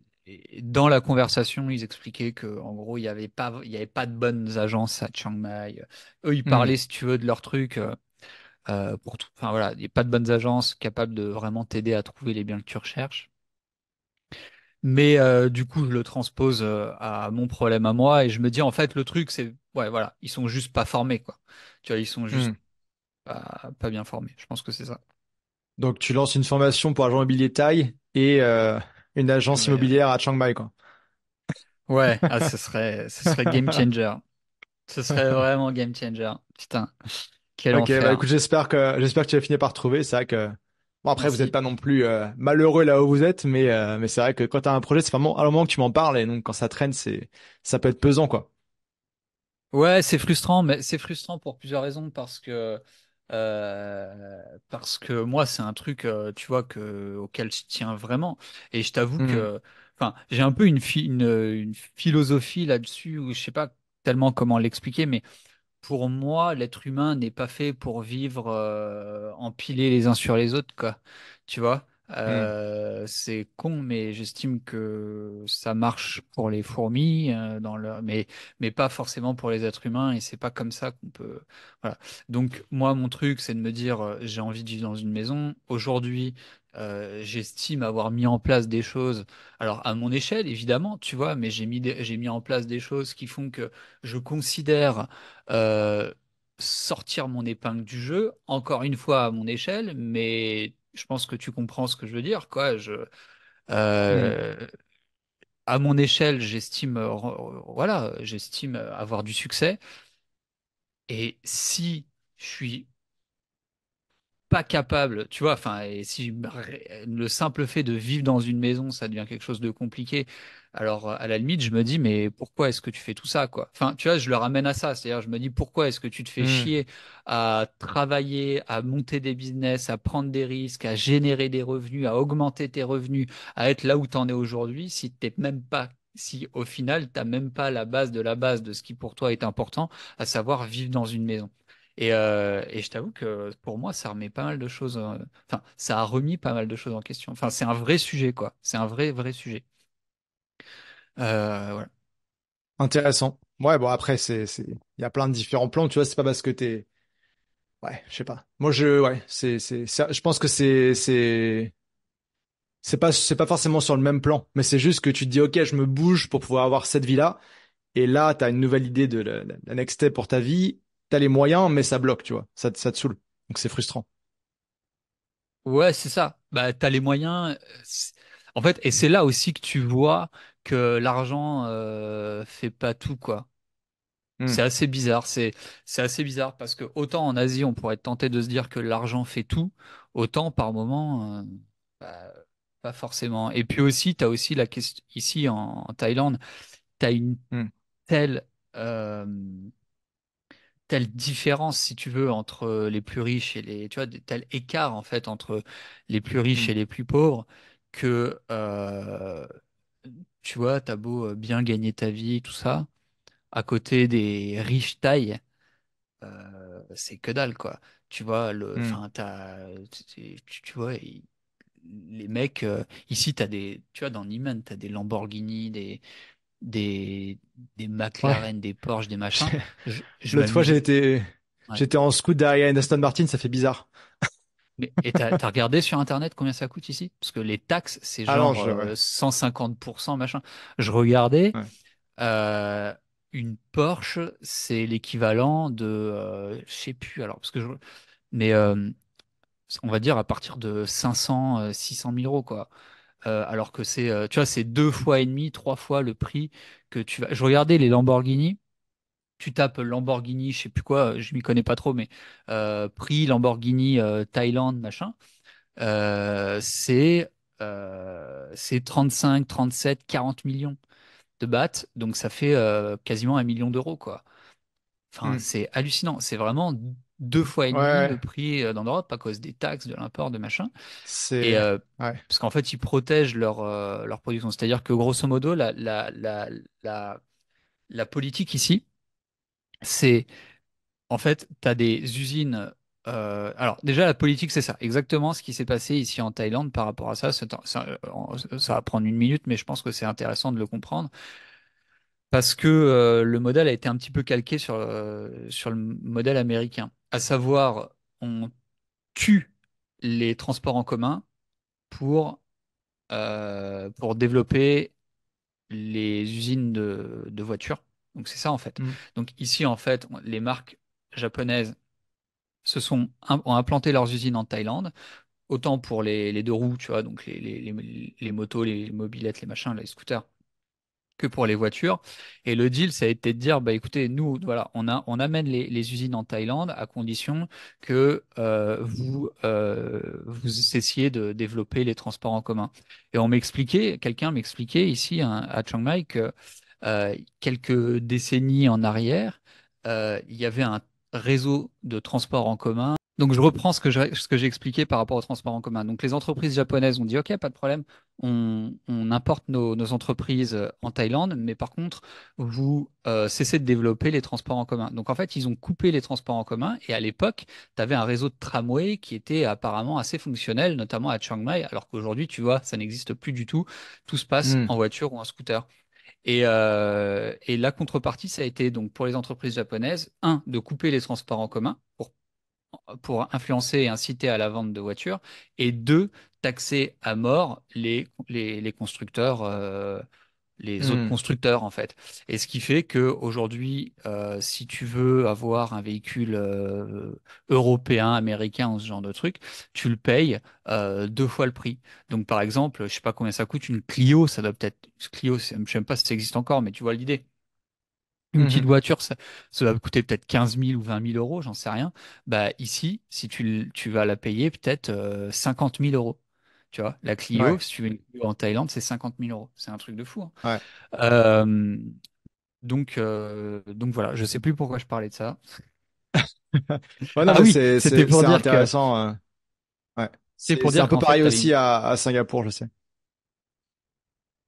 [SPEAKER 2] dans la conversation, ils expliquaient que en gros, il n'y avait, pas, il avait pas de bonnes agences à Chiang Mai. Eux, ils hmm. parlaient, si tu veux, de leur truc. Euh, euh, pour Enfin voilà, il n'y a pas de bonnes agences capables de vraiment t'aider à trouver les biens que tu recherches. Mais euh, du coup, je le transpose à mon problème à moi et je me dis en fait, le truc, c'est ouais, voilà, ils sont juste pas formés quoi. Tu vois, ils sont juste hmm. pas, pas, bien formés. Je pense que c'est ça.
[SPEAKER 1] Donc, tu lances une formation pour agent immobilier taille et une agence euh, immobilière à Chiang Mai, quoi. Ouais, ah, ce serait, ce serait game changer.
[SPEAKER 2] Ce serait vraiment game changer. Putain, quel Ok, bah écoute,
[SPEAKER 1] j'espère que j'espère que tu vas finir par trouver. C'est vrai que bon après vous n'êtes pas non plus euh, malheureux là où vous êtes, mais euh, mais c'est vrai que quand tu as un projet, c'est vraiment à un moment que tu m'en parles et donc quand ça traîne, c'est ça peut être pesant quoi.
[SPEAKER 2] Ouais, c'est frustrant, mais c'est frustrant pour plusieurs raisons parce que euh, parce que moi, c'est un truc, euh, tu vois, que, auquel je tiens vraiment. Et je t'avoue mmh que, j'ai un peu une, philosophie là-dessus où je sais pas tellement comment l'expliquer, mais pour moi, l'être humain n'est pas fait pour vivre euh, empiler les uns sur les autres, quoi. Tu vois Hmm. Euh, c'est con, mais j'estime que ça marche pour les fourmis, euh, dans le mais, mais pas forcément pour les êtres humains, et c'est pas comme ça qu'on peut. Voilà. Donc, moi, mon truc, c'est de me dire euh, j'ai envie de vivre dans une maison. Aujourd'hui, j'estime avoir mis en place des choses, alors à mon échelle, évidemment, tu vois, mais j'ai mis, j'ai mis en place des choses qui font que je considère sortir mon épingle du jeu, encore une fois à mon échelle, mais je pense que tu comprends ce que je veux dire. Quoi. Mmh. Euh, à mon échelle, j'estime euh, voilà, j'estime avoir du succès. Et si je suis pas capable, tu vois, enfin, si le simple fait de vivre dans une maison, ça devient quelque chose de compliqué, alors, euh, à la limite, je me dis, mais pourquoi est-ce que tu fais tout ça, quoi Enfin, tu vois, je le ramène à ça. C'est-à-dire, je me dis, pourquoi est-ce que tu te fais hmm. chier à travailler, à monter des business, à prendre des risques, à générer des revenus, à augmenter tes revenus, à être là où tu en es aujourd'hui, si t'es même pas, si au final, tu n'as même pas la base de la base de ce qui pour toi est important, à savoir vivre dans une maison. Et, euh, je t'avoue que pour moi, ça remet pas mal de choses. Euh, enfin, ça a remis pas mal de choses en question. Enfin, c'est un vrai sujet, quoi. C'est un vrai, vrai sujet. Euh, Intéressant. Ouais, bon,
[SPEAKER 1] après, c'est, c'est, il y a plein de différents plans, tu vois, c'est pas parce que t'es, ouais, je sais pas. Moi, je, ouais, c'est, c'est, je pense que c'est, c'est, c'est pas, c'est pas forcément sur le même plan, mais c'est juste que tu te dis, ok, je me bouge pour pouvoir avoir cette vie-là, et là, t'as une nouvelle idée de la, next step pour ta vie, t'as les moyens, mais ça bloque, tu vois, ça, ça te saoule. Donc, c'est frustrant.
[SPEAKER 2] Ouais, c'est ça. Bah, t'as les moyens. Euh, en fait, et c'est là aussi que tu vois que l'argent euh, fait pas tout, quoi. Hmm. C'est assez bizarre. C'est c'est assez bizarre parce que autant en Asie, on pourrait être tenté de se dire que l'argent fait tout, autant par moment, euh, bah, pas forcément. Et puis aussi, tu as aussi la question ici en, Thaïlande, tu as une hmm. telle euh, telle différence, si tu veux, entre les plus riches et les, tu vois, tel écart en fait entre les plus riches hmm. et les plus pauvres que euh, tu vois, t'as beau euh, bien gagner ta vie, tout ça, à côté des riches tailles, euh, c'est que dalle, quoi. Tu vois, le, hmm. tu, vois, les mecs, ici, as des, tu vois, dans tu t'as des Lamborghini, des, des, des McLaren, des Porsche, des machins. L'autre fois, j'ai été,
[SPEAKER 1] j'étais en scoot derrière une Aston Martin, ça fait bizarre
[SPEAKER 2] et t'as, regardé sur Internet combien ça coûte ici Parce que les taxes, c'est ah genre 150%, euh, machin. Je regardais, euh, une Porsche, c'est l'équivalent de, euh, je sais plus, alors, parce que je... Mais on va dire à partir de 500, 600 000 euros, quoi. alors que c'est, tu vois, c'est deux fois et demi, trois fois le prix que tu vas... Je regardais les Lamborghini, tu tapes Lamborghini, je sais plus quoi, je m'y connais pas trop, mais euh, prix Lamborghini euh, Thaïlande, machin, euh, c'est 35, 37, 40 millions de bahts, donc ça fait quasiment un million d'euros, quoi. Enfin, hmm. c'est hallucinant, c'est vraiment deux fois et demi le prix dans l'Europe à cause des taxes, de l'import, de machin. c'est Parce qu'en fait, ils protègent leur, leur production. C'est-à-dire que grosso modo, la politique ici, c'est en fait, tu as des usines. Euh, alors déjà, la politique, c'est ça. Exactement ce qui s'est passé ici en Thaïlande par rapport à ça. Ça, va prendre une minute, mais je pense que c'est intéressant de le comprendre. Parce que euh, le modèle a été un petit peu calqué sur, euh, sur le modèle américain. À savoir, on tue les transports en commun pour, pour développer les usines de voitures donc c'est ça en fait. Mmh. Donc ici en fait, les marques japonaises se sont ont implanté leurs usines en Thaïlande. Autant pour les, deux roues, tu vois, donc les, les, motos, les mobilettes, les machins, les scooters, que pour les voitures. Et le deal, ça a été de dire, bah écoutez, nous, voilà, on, a, on amène les, usines en Thaïlande à condition que euh, vous, euh, vous cessiez de développer les transports en commun. Et on m'expliquait, quelqu'un m'expliquait ici hein, à Chiang Mai que euh, quelques décennies en arrière, euh, il y avait un réseau de transport en commun. Donc je reprends ce que, j'ai expliqué par rapport au transport en commun. Donc les entreprises japonaises ont dit OK, pas de problème, on, importe nos, entreprises euh, en Thaïlande, mais par contre, vous cessez de développer les transports en commun. Donc en fait, ils ont coupé les transports en commun et à l'époque, tu avais un réseau de tramway qui était apparemment assez fonctionnel, notamment à Chiang Mai, alors qu'aujourd'hui, tu vois, ça n'existe plus du tout. Tout se passe hmm. en voiture ou en scooter. Euh, et, la contrepartie, ça a été donc pour les entreprises japonaises, un, de couper les transports en commun pour, influencer et inciter à la vente de voitures, et deux, taxer à mort les, constructeurs euh, les hmm. autres constructeurs en fait. Et ce qui fait que aujourd'hui, euh, si tu veux avoir un véhicule euh, européen, américain, ou ce genre de truc, tu le payes euh, deux fois le prix. Donc par exemple, je sais pas combien ça coûte une Clio, ça doit peut-être Clio, je sais même pas si ça existe encore, mais tu vois l'idée. Une mmh petite voiture, ça, ça doit coûter peut-être 15 000 ou 20 000 euros, j'en sais rien. Bah ici, si tu, tu vas la payer peut-être 50 000 euros. Tu vois, la Clio, si tu veux en Thaïlande, c'est 50 000 euros. C'est un truc de fou. Hein. Euh, donc, euh, donc voilà, je sais plus pourquoi je parlais de ça.
[SPEAKER 1] Ah c'était pour dire intéressant. C'est pour hein. dire un peu pareil aussi à, Singapour, je sais.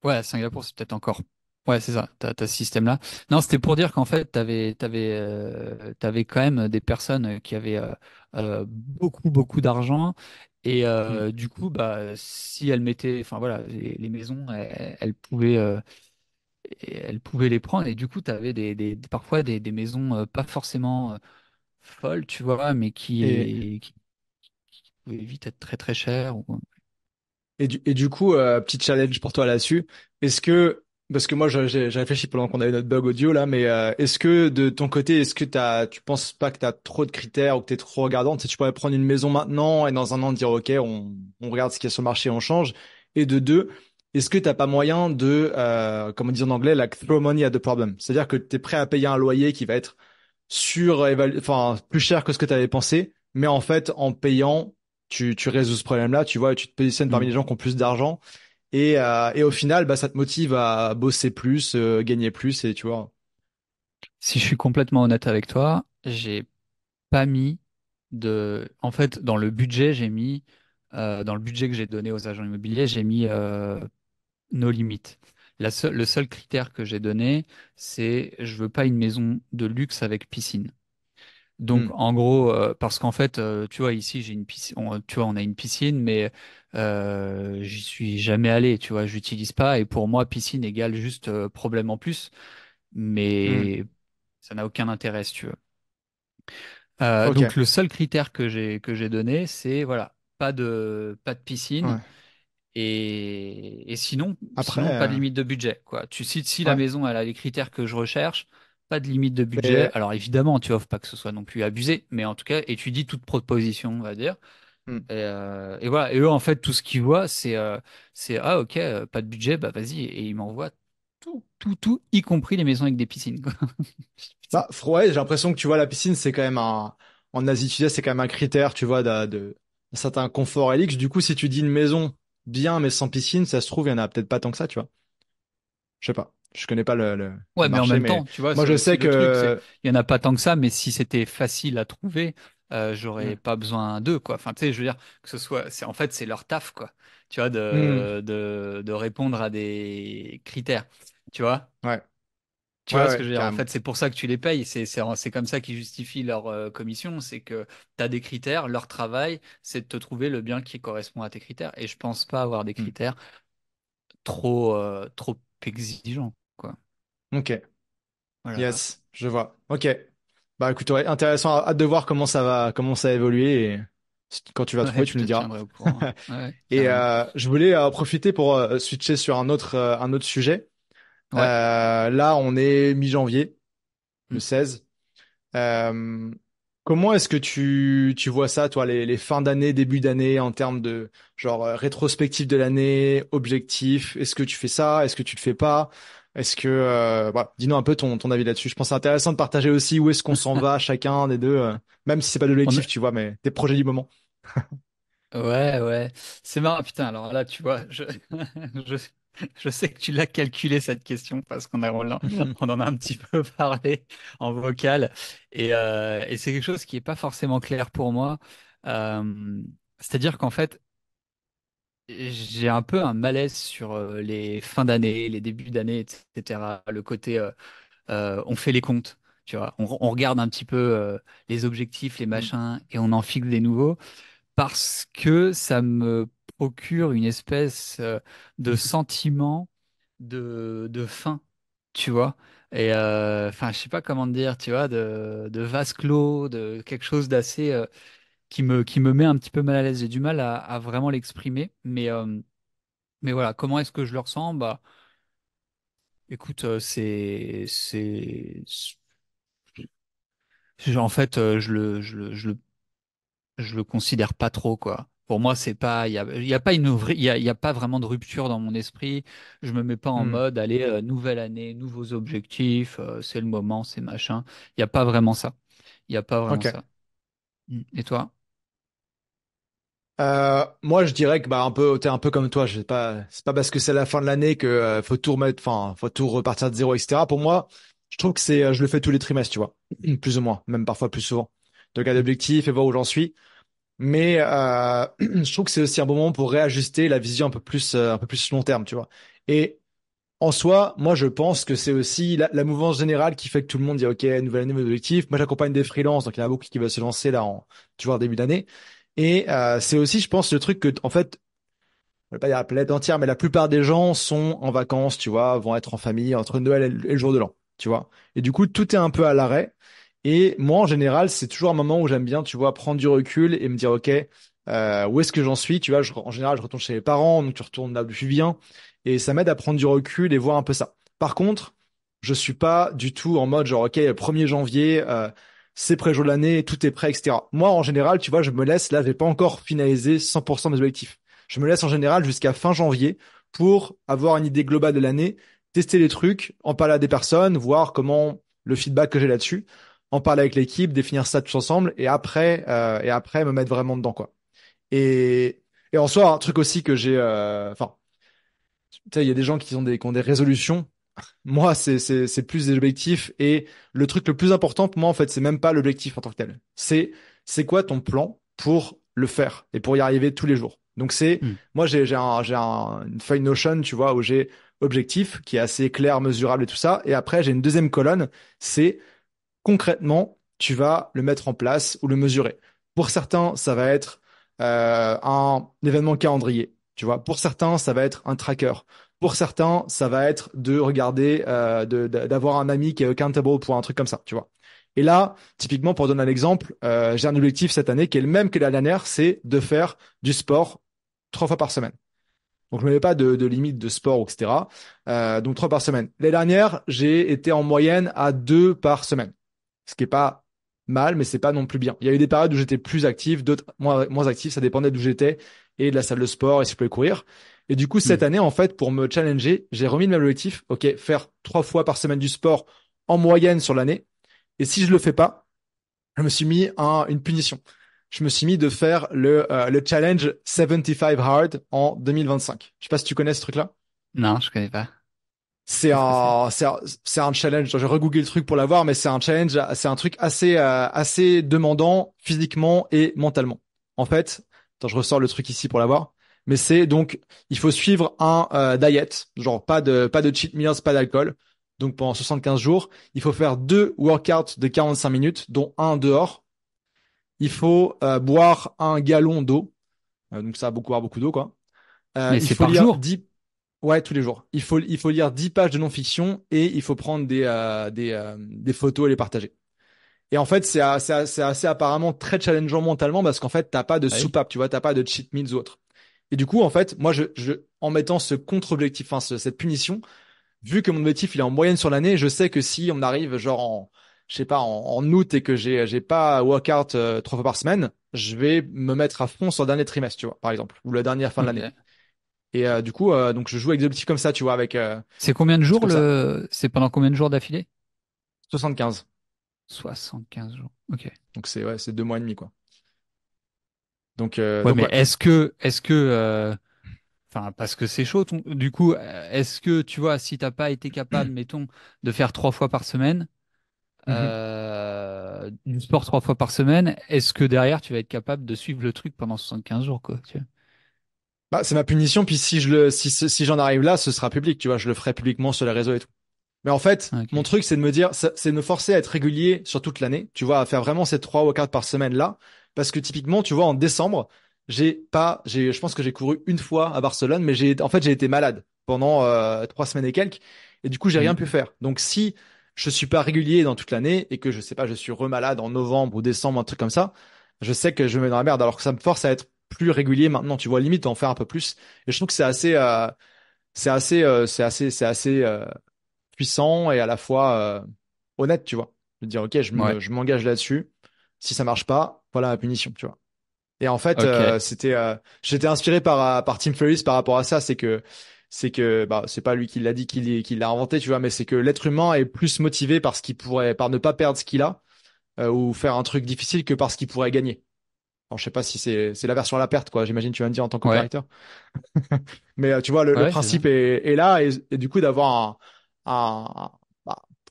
[SPEAKER 2] Ouais, Singapour, c'est peut-être encore. Ouais, c'est ça, t'as ce système-là. Non, c'était pour dire qu'en fait, tu avais, euh, quand même des personnes qui avaient beaucoup, beaucoup d'argent et euh, mmh. du coup, bah, si elle mettait, enfin voilà, les, maisons, elle pouvait euh, elle pouvait les prendre. Et du coup, tu avais des, des, parfois des, des maisons euh, pas forcément folles, tu vois, mais qui, pouvaient vite être très très chères.
[SPEAKER 1] Et, du, et du coup, petit
[SPEAKER 2] challenge pour toi
[SPEAKER 1] là-dessus. Est-ce que parce que moi, j'ai réfléchi pendant qu'on avait notre bug audio là, mais euh, est-ce que de ton côté, est-ce que tu penses pas que tu as trop de critères ou que tu es trop regardante Si tu pourrais prendre une maison maintenant et dans un an dire ok, on, regarde ce qu'il y a sur le marché, on change. Et de deux, est-ce que t'as pas moyen de, euh, comme on dit en anglais, like throw money at the problem, c'est-à-dire que tu es prêt à payer un loyer qui va être sur, enfin plus cher que ce que tu avais pensé, mais en fait en payant, tu, tu résous ce problème-là, tu vois, tu te positionnes parmi mm. les gens qui ont plus d'argent. Et, euh, et au final, bah, ça te motive à bosser plus, euh, gagner plus, et tu vois.
[SPEAKER 2] Si je suis complètement honnête avec toi, j'ai pas mis de. En fait, dans le budget, j'ai mis. euh, dans le budget que j'ai donné aux agents immobiliers, j'ai mis euh, nos limites. La le seul critère que j'ai donné, c'est je veux pas une maison de luxe avec piscine. Donc hmm. en gros, euh, parce qu'en fait, euh, tu vois, ici j'ai une piscine, tu vois, on a une piscine, mais euh, j'y suis jamais allé, tu vois, j'utilise pas. Et pour moi, piscine égale juste euh, problème en plus, mais hmm. ça n'a aucun intérêt, si tu veux. Euh, donc le seul critère que j'ai que j'ai donné, c'est voilà, pas de pas de piscine et, et sinon pas de limite de budget quoi. Tu cites si la maison elle a les critères que je recherche, pas de limite de budget. Alors évidemment, tu offres pas que ce soit non plus abusé, mais en tout cas étudie toute proposition, on va dire. Mm. Et, euh, et, voilà. Et eux, en fait, tout ce qu'ils voient, c'est euh, c'est ah ok, euh, pas de budget, bah vas-y. Et ils m'envoient tout, tout, tout, y compris les maisons avec des piscines. Quoi.
[SPEAKER 1] bah, ouais, j'ai l'impression que tu vois, la piscine, c'est quand même un. En Asie, tu c'est quand même un critère, tu vois, de, de... certain confort et Du coup, si tu dis une maison bien, mais sans piscine, ça se trouve, il y en a peut-être pas tant que ça, tu vois. Je sais pas. Je connais pas le. le
[SPEAKER 2] ouais, mais en même temps, tu vois. Moi, je sais que. il y en a pas tant que ça, mais si c'était facile à trouver, euh, j'aurais mm. pas besoin d'eux, quoi. Enfin, tu sais, je veux dire, que ce soit, c'est en fait, c'est leur taf, quoi. Tu vois, de, mm. de, répondre à des critères, tu vois. Ouais. Tu vois ce que En fait, c'est pour ça que tu les payes. C'est, c'est, c'est comme ça qu'ils justifient leur euh, commission. C'est que tu as des critères. Leur travail, c'est de te trouver le bien qui correspond à tes critères. Et je pense pas avoir des mm. critères trop, euh, trop exigeants, quoi. Ok. Yes, je vois.
[SPEAKER 1] Ok. Bah écoute, intéressant. Hâte de voir comment ça va, comment ça évoluer. Et quand tu vas trouver, tu le diras.
[SPEAKER 2] ouais,
[SPEAKER 1] et euh, je voulais en euh, profiter pour euh, switcher sur un autre, euh, un autre sujet. là, on est mi-janvier, mm. le 16. comment est-ce que tu, tu vois ça, toi, les, les fins d'année, début d'année, en termes de genre rétrospective de l'année, objectif Est-ce que tu fais ça Est-ce que tu le fais pas est-ce que, euh, bah, dis-nous un peu ton, ton avis là-dessus. Je pense que c'est intéressant de partager aussi où est-ce qu'on s'en va chacun des deux, euh, même si c'est pas de l'objectif, tu vois, mais tes projets du moment.
[SPEAKER 2] ouais, ouais. C'est marrant, putain. Alors là, tu vois, je, je, sais que tu l'as calculé cette question parce qu'on en a un petit peu parlé en vocal et, euh, et c'est quelque chose qui est pas forcément clair pour moi. C'est-à-dire qu'en fait, j'ai un peu un malaise sur euh, les fins d'année, les débuts d'année, etc. Le côté, euh, euh, on fait les comptes, tu vois. On, regarde un petit peu les objectifs, les mm. machins, et on en fixe des nouveaux parce que ça me procure une espèce de mm. sentiment de, de fin, tu vois. Et enfin, je sais pas comment dire, tu vois, de, de vase clos, de quelque chose d'assez qui me, qui me met un petit peu mal à l'aise. J'ai du mal à, vraiment l'exprimer. Mais, euh, mais voilà, comment est-ce que je le ressens bah, Écoute, euh, c'est, c'est, en fait, euh, je le, je le, je le, considère pas trop, quoi. Pour moi, c'est pas, il y a, y a pas il y a, pas vraiment de rupture dans mon esprit. Je me mets pas en hmm. mode, allez, nouvelle année, nouveaux objectifs, c'est le moment, c'est machin. Il y a pas vraiment ça. Il y a pas vraiment ça. Hmm. Et toi?
[SPEAKER 1] euh, moi, je dirais que bah un peu, t'es un peu comme toi. Je sais pas, c'est pas parce que c'est la fin de l'année que euh, faut tout remettre, enfin, faut tout repartir de zéro, etc. Pour moi, je trouve que c'est, euh, je le fais tous les trimestres, tu vois, plus ou moins, même parfois plus souvent. De regarder l'objectif et voir où j'en suis. Mais euh, je trouve que c'est aussi un bon moment pour réajuster la vision un peu plus, euh, un peu plus long terme, tu vois. Et en soi, moi, je pense que c'est aussi la, mouvance générale qui fait que tout le monde dit OK, nouvelle année, nouvel objectif. Moi, j'accompagne des freelances, donc il y en a beaucoup qui veulent se lancer là en, tu vois, début d'année. Et euh, c'est aussi, je pense, le truc que, en fait, je vais pas dire la planète entière, mais la plupart des gens sont en vacances, tu vois, vont être en famille entre Noël et le jour de l'an, tu vois. Et du coup, tout est un peu à l'arrêt. Et moi, en général, c'est toujours un moment où j'aime bien, tu vois, prendre du recul et me dire, OK, euh, où est-ce que j'en suis Tu vois, en général, je retourne chez les parents, donc tu retournes là où tu viens. Et ça m'aide à prendre du recul et voir un peu ça. Par contre, je suis pas du tout en mode genre, OK, 1er janvier, euh, c'est pré jour de l'année, tout est prêt, etc. Moi, en général, tu vois, je me laisse, là, je n'ai pas encore finalisé 100% mes objectifs. Je me laisse en général jusqu'à fin janvier pour avoir une idée globale de l'année, tester les trucs, en parler à des personnes, voir comment le feedback que j'ai là-dessus, en parler avec l'équipe, définir ça tous ensemble, et après, euh, et après me mettre vraiment dedans, quoi. Et, et en soi, un truc aussi que j'ai, euh, enfin, tu sais, il y a des gens qui ont des, qui ont des résolutions moi, c'est, plus des objectifs et le truc le plus important pour moi, en fait, c'est même pas l'objectif en tant que tel. C'est, c'est quoi ton plan pour le faire et pour y arriver tous les jours. Donc c'est, hmm. moi, j'ai, j'ai, une feuille Notion, tu vois, où j'ai objectif qui est assez clair, mesurable et tout ça. Et après, j'ai une deuxième colonne, c'est concrètement, tu vas le mettre en place ou le mesurer. Pour certains, ça va être euh, un événement calendrier, tu vois. Pour certains, ça va être un tracker. Pour certains, ça va être de regarder, euh, d'avoir un ami qui aucun tableau pour un truc comme ça, tu vois. Et là, typiquement, pour donner un exemple, euh, j'ai un objectif cette année qui est le même que la dernière, c'est de faire du sport trois fois par semaine. Donc je ne mets pas de, de, limite de sport, etc. Euh, donc trois par semaine. L'année dernière, j'ai été en moyenne à deux par semaine, ce qui est pas mal, mais c'est pas non plus bien. Il y a eu des périodes où j'étais plus actif, d'autres moins, moins actif, ça dépendait d'où j'étais et de la salle de sport et si je pouvais courir. Et du coup, cette hmm. année, en fait, pour me challenger, j'ai remis le même objectif. OK, faire trois fois par semaine du sport en moyenne sur l'année. Et si je le fais pas, je me suis mis un, une punition. Je me suis mis de faire le, euh, le challenge 75 hard en 2025. Je sais pas si tu connais ce truc-là.
[SPEAKER 2] Non, je connais pas.
[SPEAKER 1] C'est un, c'est un, challenge. Je regooglé le truc pour l'avoir, mais c'est un challenge, c'est un truc assez, euh, assez demandant physiquement et mentalement. En fait, attends, je ressors le truc ici pour l'avoir mais c'est donc il faut suivre un euh, diet, genre pas de pas de cheat meals, pas d'alcool. Donc pendant 75 jours, il faut faire deux workouts de 45 minutes, dont un dehors. Il faut euh, boire un gallon d'eau, euh, donc ça beaucoup boire beaucoup d'eau quoi. Euh, mais c'est par lire jour. 10... Ouais, tous les jours. Il faut il faut lire 10 pages de non-fiction et il faut prendre des des photos et les partager. Et en fait, c'est assez, assez, apparemment très challengeant mentalement parce qu'en fait, t'as pas de ah soupape, tu vois, t'as pas de cheat meals ou autre. Et du coup, en fait, moi, je, je en mettant ce contre-objectif, enfin, cette punition, vu que mon objectif il est en moyenne sur l'année, je sais que si on arrive genre en, je sais pas, en, août et que j'ai j'ai pas workout euh, trois fois par semaine, je vais me mettre à fond sur le dernier trimestre, tu vois, par exemple, ou la dernière fin de l'année. Et euh, du coup, euh, donc je joue avec des objectifs comme ça, tu vois, avec. Euh,
[SPEAKER 2] c'est combien de jours le C'est pendant combien de jours d'affilée
[SPEAKER 1] 75. 75 jours. Ok. Donc c'est ouais, c'est deux mois et demi quoi. Euh, donc, mais
[SPEAKER 2] est-ce que, est-ce que, euh, enfin, parce que c'est chaud. du coup, euh, est-ce que tu vois, si t'as pas été capable, mettons, de faire trois fois par semaine mm-hmm. du sport trois fois par semaine, est-ce que derrière tu vas être capable de suivre le truc pendant 75 jours, quoi tu vois bah, c'est ma punition. Puis si je le, si, si, j'en arrive là, ce sera public.
[SPEAKER 1] Tu vois, je le ferai publiquement sur les réseaux et tout. Mais en fait, mon truc, c'est de me dire, c'est de me forcer à être régulier sur toute l'année. Tu vois, à faire vraiment ces trois ou quatre par semaine là. Parce que typiquement, tu vois, en décembre, j'ai pas, j'ai, je pense que j'ai couru une fois à Barcelone, mais j'ai, en fait, j'ai été malade pendant euh, trois semaines et quelques, et du coup, j'ai rien mhm. pu faire. Donc, si je suis pas régulier dans toute l'année et que je sais pas, je suis remalade en novembre ou décembre, un truc comme ça, je sais que je me mets dans la merde. Alors que ça me force à être plus régulier maintenant. Tu vois, limite en faire un peu plus. Et je trouve que c'est assez, euh, euh, c'est assez, c'est assez, c'est assez puissant et à la fois honnête, tu vois. De dire ok, je m'engage là-dessus si ça marche pas, voilà la punition, tu vois. Et en fait, euh, c'était, euh, j'étais inspiré par euh, par Tim Ferriss par rapport à ça, c'est que c'est que bah c'est pas lui qui l'a dit qui l'a inventé tu vois mais c'est que l'être humain est plus motivé par ce qu'il pourrait par ne pas perdre ce qu'il a ou faire un truc difficile que par ce qu'il pourrait gagner alors je sais pas si c'est c'est la version à la perte quoi j'imagine tu vas me dire en tant que directeur mais tu vois le, principe est, là et, et du coup d'avoir un, un,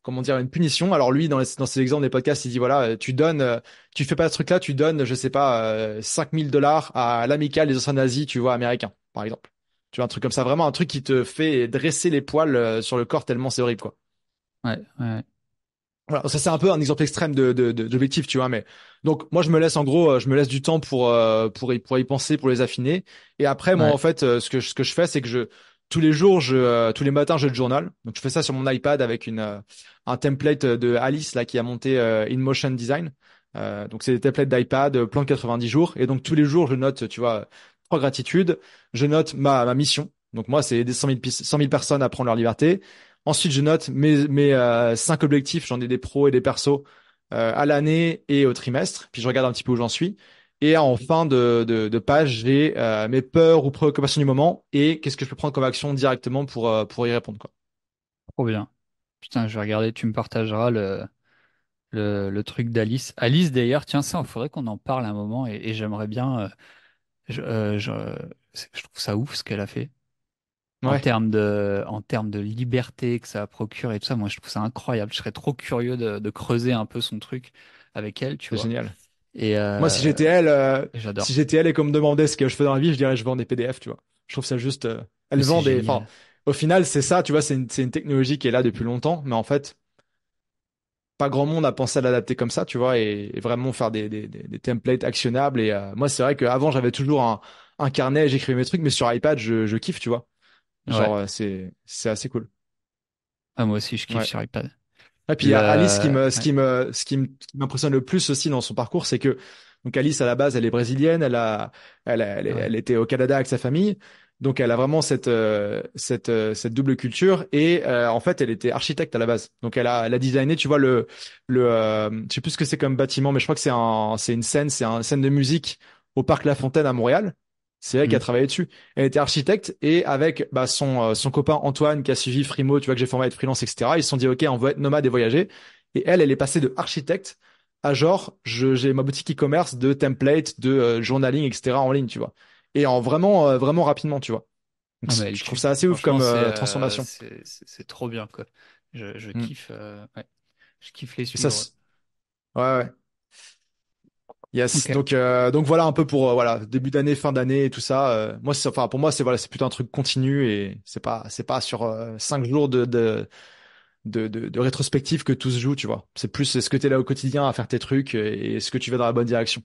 [SPEAKER 1] comment dire, une punition. Alors lui, dans, dans ses exemples des podcasts, il dit voilà, euh, tu donnes, euh, tu fais pas ce truc-là, tu donnes, je sais pas, 5000 euh, dollars à l'amicale des anciens nazis, tu vois, américains, par exemple. Tu vois, un truc comme ça, vraiment un truc qui te fait dresser les poils sur le corps tellement c'est horrible, quoi. Ouais, ouais. Voilà, ça c'est un peu un exemple extrême de, de, de d'objectif, tu vois. Mais donc moi je me laisse en gros, je me laisse du temps pour pour y pour y penser, pour les affiner. Et après moi en fait, ce que ce que je fais, c'est que je tous les jours, je, euh, tous les matins, je le journal. Donc, je fais ça sur mon iPad avec une, euh, un template de Alice là qui a monté euh, In Motion Design. donc, c'est des templates d'iPad, plan de 90 jours. Et donc, tous les jours, je note, tu vois, trois gratitudes. Je note ma, mission. Donc, moi, c'est aider 100 000, personnes à prendre leur liberté. Ensuite, je note mes, mes cinq objectifs. J'en ai des pros et des persos à l'année et au trimestre. Puis, je regarde un petit peu où j'en suis. Et en fin de, page, j'ai euh, mes peurs ou préoccupations du moment et qu'est-ce que je peux prendre comme action directement pour, euh, pour
[SPEAKER 2] y répondre. Quoi. Trop bien. Putain, je vais regarder, tu me partageras le, truc d'Alice. Alice, d'ailleurs, tiens, ça, il faudrait qu'on en parle un moment et, j'aimerais bien. Euh, je, trouve ça ouf ce qu'elle a fait. En termes de, en termes de liberté que ça procure et tout ça, moi je trouve ça incroyable. Je serais trop curieux de, creuser un peu son truc avec elle, c'est génial.
[SPEAKER 1] Euh, moi, si j'étais elle, euh, si j'étais elle et qu'on me demandait ce que je fais dans la vie, je dirais je vends des PDF, tu vois. Je trouve ça juste. Euh, elle vend des. Enfin, au final, c'est ça, tu vois. C'est une, une, technologie qui est là depuis longtemps, mais en fait, pas grand monde a pensé à l'adapter comme ça, tu vois, et, vraiment faire des, des, des, templates actionnables. Et moi, c'est vrai qu'avant, j'avais toujours un, un carnet, j'écrivais mes trucs, mais sur iPad, je, je kiffe, tu vois. Genre, c'est c'est
[SPEAKER 2] assez cool. Ah, moi aussi, je kiffe sur iPad.
[SPEAKER 1] Et ah, puis il y Alice qui me, ce qui me, ce qui m'impressionne le plus aussi dans son parcours, c'est que donc Alice à la base, elle est brésilienne, elle a, elle, elle, était au Canada avec sa famille, donc elle a vraiment cette, euh, cette, euh, cette double culture et euh, en fait elle était architecte à la base, donc elle a, elle a designé, tu vois le, le, je sais plus ce que c'est comme bâtiment, mais je crois que c'est un, c'est une scène, c'est une scène de musique au parc La Fontaine à Montréal. C'est elle qui a mm. travaillé dessus. Elle était architecte et avec bah, son, euh, son copain Antoine qui a suivi Frimo, tu vois que j'ai formé à être freelance, etc. Ils se sont dit, OK, on veut être nomade et voyager. Et elle, elle est passée de architecte à genre, j'ai ma boutique e-commerce de template, de euh, journaling, etc. en ligne, tu vois. Et en vraiment, euh, vraiment rapidement, tu vois. Ah, je trouve ça assez ouf comme transformation.
[SPEAKER 2] C'est trop bien, quoi. Je, mm. kiffe. Je kiffe les sujets.
[SPEAKER 1] Ouais, ouais. Yes. Donc euh, donc voilà un peu pour euh, voilà début d'année, fin d'année et tout ça. Euh, moi c'est enfin pour moi c'est voilà c'est plutôt un truc continu et c'est pas c'est pas sur cinq jours de de, de de, rétrospective que tout se joue tu vois. C'est plus est-ce que t'es là au quotidien à faire tes trucs et, est-ce que tu vas dans la bonne direction.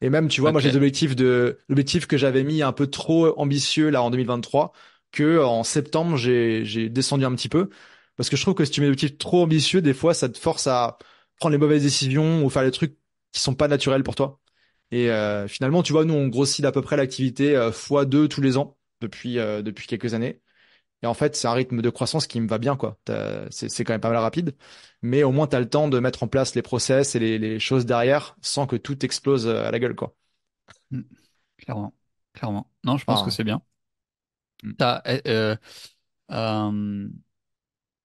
[SPEAKER 1] Et même tu vois moi j'ai des objectifs de l'objectif que j'avais mis un peu trop ambitieux là en 2023 que en septembre j'ai j'ai descendu un petit peu parce que je trouve que si tu mets des objectifs trop ambitieux des fois ça te force à prendre les mauvaises décisions ou faire les trucs qui sont pas naturelles pour toi. Et euh, finalement, tu vois, nous, on grossit d'à peu près l'activité x euh, fois deux tous les ans depuis euh, depuis quelques années. Et en fait, c'est un rythme de croissance qui me va bien, quoi. C'est, quand même pas mal rapide, mais au moins tu as le temps de mettre en place les process et les, les choses derrière sans que tout explose euh, à la gueule, quoi.
[SPEAKER 2] Mmh. Clairement, clairement. Non, je pense que c'est bien. Mmh. Eh, euh, euh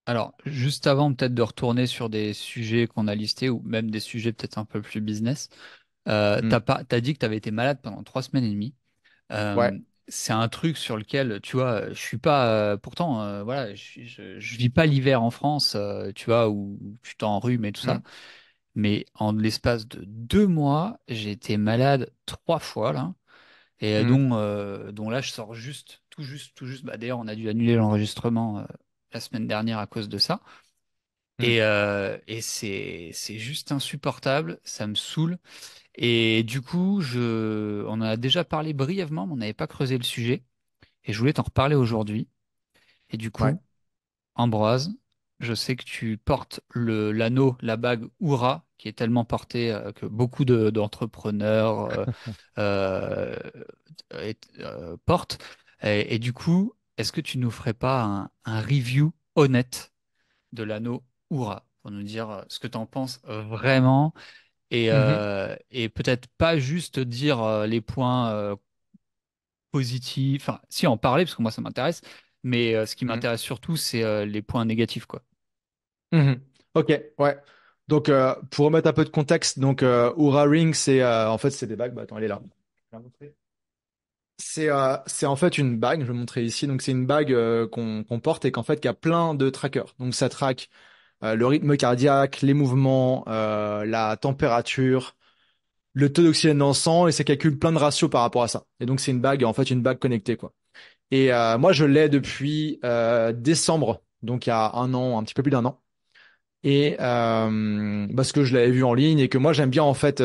[SPEAKER 2] alors, juste avant peut-être de retourner sur des sujets qu'on a listés ou même des sujets peut-être un peu plus business, euh, as hmm. t'as pas, dit que tu avais été malade pendant trois semaines et demie. Euh, c'est un truc sur lequel, tu vois, je suis pas. Euh, pourtant, euh, voilà, je, vis pas l'hiver en France, tu vois, où tu t'enrhumes et tout ça. Hmm. Mais en l'espace de deux mois, j'ai été malade trois fois là, et hmm. donc là je sors juste, tout juste, tout juste. Bah, d'ailleurs, on a dû annuler l'enregistrement la semaine dernière à cause de ça. Mmh. Et, euh, c'est, juste insupportable, ça me saoule. Et du coup, je, on en a déjà parlé brièvement, mais on n'avait pas creusé le sujet. Et je voulais t'en reparler aujourd'hui. Et du coup, Ambroise, je sais que tu portes le, l'anneau, la bague Oura, qui est tellement portée euh, que beaucoup d'entrepreneurs euh, portent. et, du coup, est-ce que tu nous ferais pas un, review honnête de l'anneau Oura pour nous dire euh, ce que tu en penses vraiment mm-hmm. euh, et, peut-être pas juste dire euh, les points positifs, enfin, si en parler parce que moi ça m'intéresse, mais ce qui mm-hmm. m'intéresse surtout c'est les points négatifs quoi. Mm-hmm.
[SPEAKER 1] Ok, ouais. Donc pour remettre un peu de contexte, donc Oura Ring c'est en fait c'est des bagues, bah, attends elle est là. Euh, c'est en fait une bague, je vais vous montrer ici. Donc c'est une bague euh, qu'on qu'on porte et qu'en fait qui a plein de trackers. Donc ça traque euh, le rythme cardiaque, les mouvements, la température, le taux d'oxygène dans le sang et ça calcule plein de ratios par rapport à ça. Et donc c'est une bague en fait une bague connectée quoi. Et moi je l'ai depuis décembre, donc il y a un an, un petit peu plus d'un an. Et parce que je l'avais vu en ligne et que moi j'aime bien en fait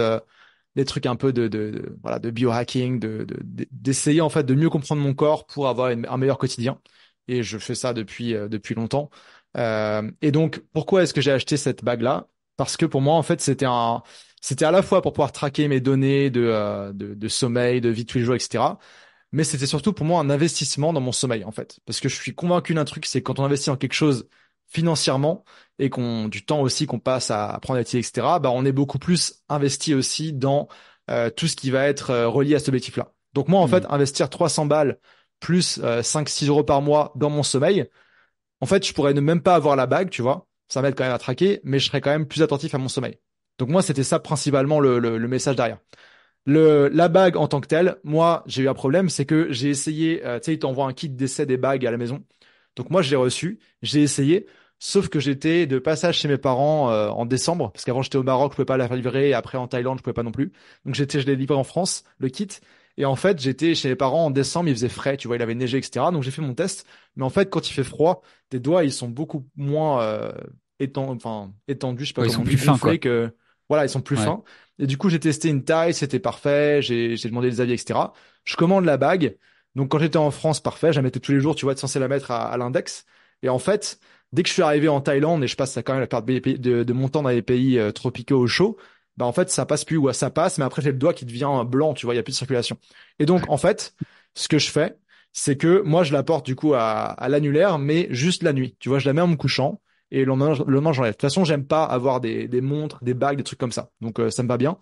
[SPEAKER 1] des trucs un peu de, de, voilà de biohacking, de d'essayer en fait de mieux comprendre mon corps pour avoir un meilleur quotidien. Et je fais ça depuis euh, depuis longtemps. Euh, et donc pourquoi est-ce que j'ai acheté cette bague là Parce que pour moi en fait c'était un c'était à la fois pour pouvoir traquer mes données de, euh, de, sommeil, de vie de tous les jours, etc. Mais c'était surtout pour moi un investissement dans mon sommeil en fait, parce que je suis convaincu d'un truc, c'est quand on investit en quelque chose financièrement et qu'on du temps aussi qu'on passe à, prendre des etc. Bah on est beaucoup plus investi aussi dans euh, tout ce qui va être euh, relié à cet objectif-là. Donc moi en hmm. fait investir 300 balles plus 5-6 euh, euros par mois dans mon sommeil, en fait je pourrais ne même pas avoir la bague, tu vois, ça m'aide quand même à traquer, mais je serais quand même plus attentif à mon sommeil. Donc moi c'était ça principalement le, le, message derrière. Le, la bague en tant que telle, moi j'ai eu un problème, c'est que j'ai essayé, tu sais, ils t'envoient un kit d'essai des bagues à la maison. Donc moi j'ai reçu, j'ai essayé, Sauf que j'étais de passage chez mes parents euh, en décembre, parce qu'avant j'étais au Maroc, je pouvais pas la livrer, et après en Thaïlande, je pouvais pas non plus. Donc j'étais, je l'ai livré en France, le kit. Et en fait, j'étais chez mes parents en décembre, il faisait frais, tu vois, il avait neigé, etc. Donc j'ai fait mon test. Mais en fait, quand il fait froid, tes doigts, ils sont beaucoup moins euh, étendus, enfin étendus, je sais pas ils sont plus fins, que voilà, ils sont plus fins. Et du coup, j'ai testé une taille, c'était parfait. J'ai, demandé des avis, etc. Je commande la bague. Donc quand j'étais en France, parfait, je mettais tous les jours, tu vois, censé la mettre à l'index. Et en fait, dès que je suis arrivé en Thaïlande et je passe quand même la perte de, mon temps dans les pays euh, tropicaux au chaud, bah en fait ça passe plus ou ça passe, mais après j'ai le doigt qui devient blanc, tu vois, il y a plus de circulation. Et donc en fait, ce que je fais, c'est que moi je la porte du coup à, l'annulaire, mais juste la nuit. Tu vois, je la mets en me couchant et le lendemain, le j'enlève. De toute façon, j'aime pas avoir des, montres, des bagues, des trucs comme ça. Donc euh, ça me va bien.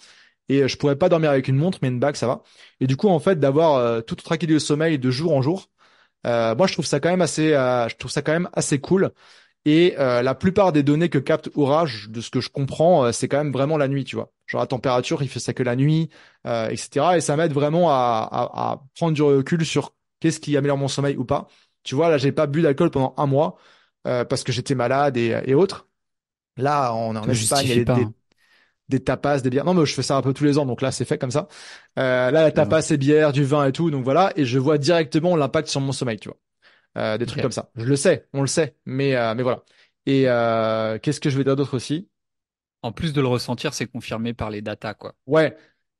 [SPEAKER 1] Et euh, je pourrais pas dormir avec une montre, mais une bague ça va. Et du coup en fait d'avoir tout au traqué du sommeil de jour en jour, euh, moi, je trouve ça quand même assez, euh, je trouve ça quand même assez cool. Et euh, la plupart des données que capte Ourage, de ce que je comprends, c'est quand même vraiment la nuit, tu vois. Genre la température, il fait ça que la nuit, etc. Et ça m'aide vraiment à, à, prendre du recul sur qu'est-ce qui améliore mon sommeil ou pas. Tu vois, là, j'ai pas bu d'alcool pendant un mois parce que j'étais malade et, et autres. Là, on en Espagne, il a des tapas, des bières. Non, mais je fais ça un peu tous les ans, donc là c'est fait comme ça. Euh, là, la tapas, c'est bière, du vin et tout, donc voilà. Et je vois directement l'impact sur mon sommeil, tu vois. Euh, des trucs comme ça. Je le sais, on le sait,
[SPEAKER 2] mais euh, mais voilà. Et euh, qu'est-ce que je vais dire d'autre aussi En plus de le ressentir, c'est confirmé par les datas, quoi.
[SPEAKER 1] Ouais,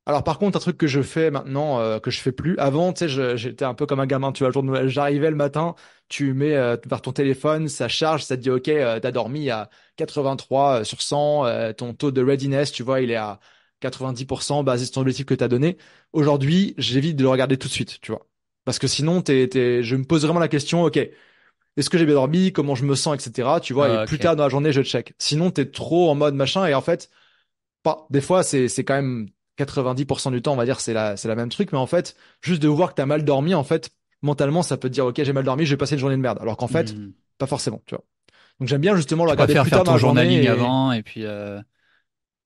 [SPEAKER 1] alors par contre, un truc que je fais maintenant, euh, que je fais plus. Avant, tu sais, j'étais un peu comme un gamin. Tu vois, le jour de Noël, j'arrivais le matin, tu mets euh, vers ton téléphone, ça charge, ça te dit OK, tu euh, t'as dormi à 83 euh, sur 100, ton taux de readiness, tu vois, il est à 90% basé sur ton objectif que t'as donné. Aujourd'hui, j'évite de le regarder tout de suite, tu vois, parce que sinon, t'es, t'es, je me pose vraiment la question OK, est-ce que j'ai bien dormi, comment je me sens, etc. Tu vois, et ah, plus tard dans la journée, je check. Sinon, t'es trop en mode machin, et en fait, pas. Des fois, c'est c'est quand même 90% du temps, on va dire, c'est la, c'est la même truc, mais en fait, juste de voir que t'as mal dormi, en fait, mentalement, ça peut te dire, ok, j'ai mal dormi, j'ai passé une journée de merde. Alors qu'en fait, hmm. pas forcément, tu vois. Donc j'aime bien justement
[SPEAKER 2] regarder plus faire tard dans la journée. avant et puis. Euh,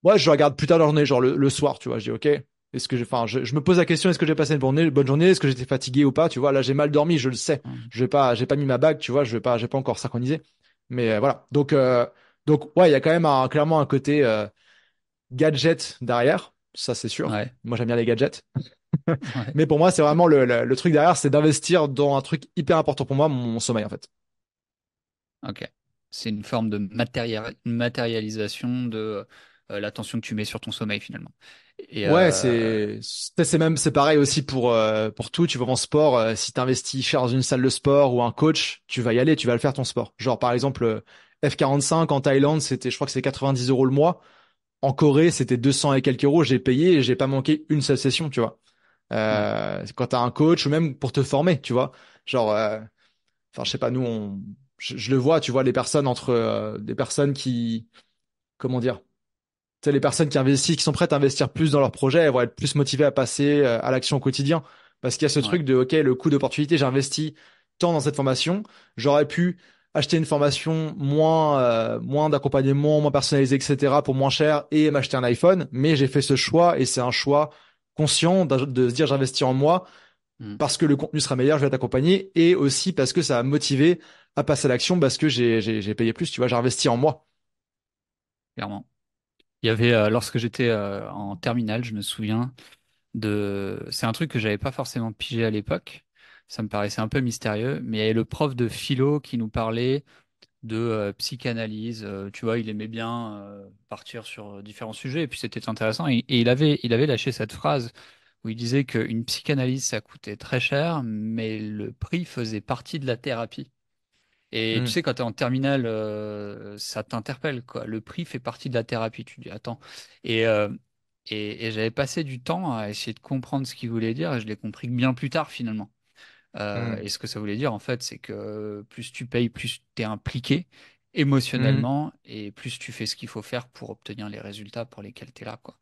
[SPEAKER 2] ouais, je
[SPEAKER 1] regarde plus tard dans la journée, genre le, soir, tu vois. Je dis, ok, est-ce que j'ai, enfin, je, me pose la question, est-ce que j'ai passé une bonne, bonne journée, est-ce que j'étais fatigué ou pas, tu vois. Là, j'ai mal dormi, je le sais. Hmm. Je vais pas, j'ai pas mis ma bague, tu vois. Je vais pas, j'ai pas encore synchronisé. Mais euh, voilà. Donc, euh, donc ouais, il y a quand même clairement un côté gadget derrière ça c'est sûr. Moi j'aime bien les gadgets. Mais pour moi, c'est vraiment le, truc derrière, c'est d'investir dans un truc hyper important pour moi, mon, sommeil en fait.
[SPEAKER 2] Ok. C'est une forme de matérialisation de euh, l'attention que tu mets sur ton sommeil finalement. Et, euh, ouais,
[SPEAKER 1] c'est même c'est pareil aussi pour euh, pour tout. Tu vas en sport, si tu investis cher dans une salle de sport ou un coach, tu vas y aller, tu vas le faire ton sport. Genre par exemple F45 en Thaïlande, c'était je crois que c'est 90 euros le mois en Corée, c'était 200 et quelques euros, j'ai payé et j'ai pas manqué une seule session, tu vois. Euh, Quand t'as un coach ou même pour te former, tu vois. Genre, euh, enfin, je sais pas, nous, je, le vois, tu vois, les personnes entre, euh, des personnes qui, comment dire, tu sais, les personnes qui investissent, qui sont prêtes à investir plus dans leur projet, elles vont être plus motivées à passer euh, à l'action au quotidien. Parce qu'il y a ce truc de, ok, le coût d'opportunité, J'investis tant dans cette formation, j'aurais pu acheter une formation moins euh, moins d'accompagnement, moins personnalisé, etc. pour moins cher et m'acheter un iPhone. Mais j'ai fait ce choix et c'est un choix conscient de se dire j'investis en moi hmm. parce que le contenu sera meilleur, je vais t'accompagner et aussi parce que ça a motivé à passer à l'action parce que
[SPEAKER 2] j'ai j'ai payé plus, tu vois, j'ai en moi. Clairement. Il y avait euh, lorsque j'étais euh, en terminale, je me souviens de c'est un truc que j'avais pas forcément pigé à l'époque ça me paraissait un peu mystérieux. Mais il y avait le prof de philo qui nous parlait de euh, psychanalyse. Euh, tu vois, il aimait bien euh, partir sur différents sujets, et puis c'était intéressant. Et, il, avait, il avait lâché cette phrase où il disait qu'une psychanalyse, ça coûtait très cher, mais le prix faisait partie de la thérapie. Et tu hmm. sais, quand tu es en terminale, ça t'interpelle. quoi. Le prix fait partie de la thérapie. Tu dis, attends. et, et j'avais passé du temps à essayer de comprendre ce qu'il voulait dire, et je l'ai compris bien plus tard, finalement. Euh, mm. Et ce que ça voulait dire, en fait, c'est que plus tu payes, plus tu es impliqué émotionnellement mm. et plus tu fais ce qu'il faut faire pour obtenir les résultats pour lesquels tu es là. Quoi.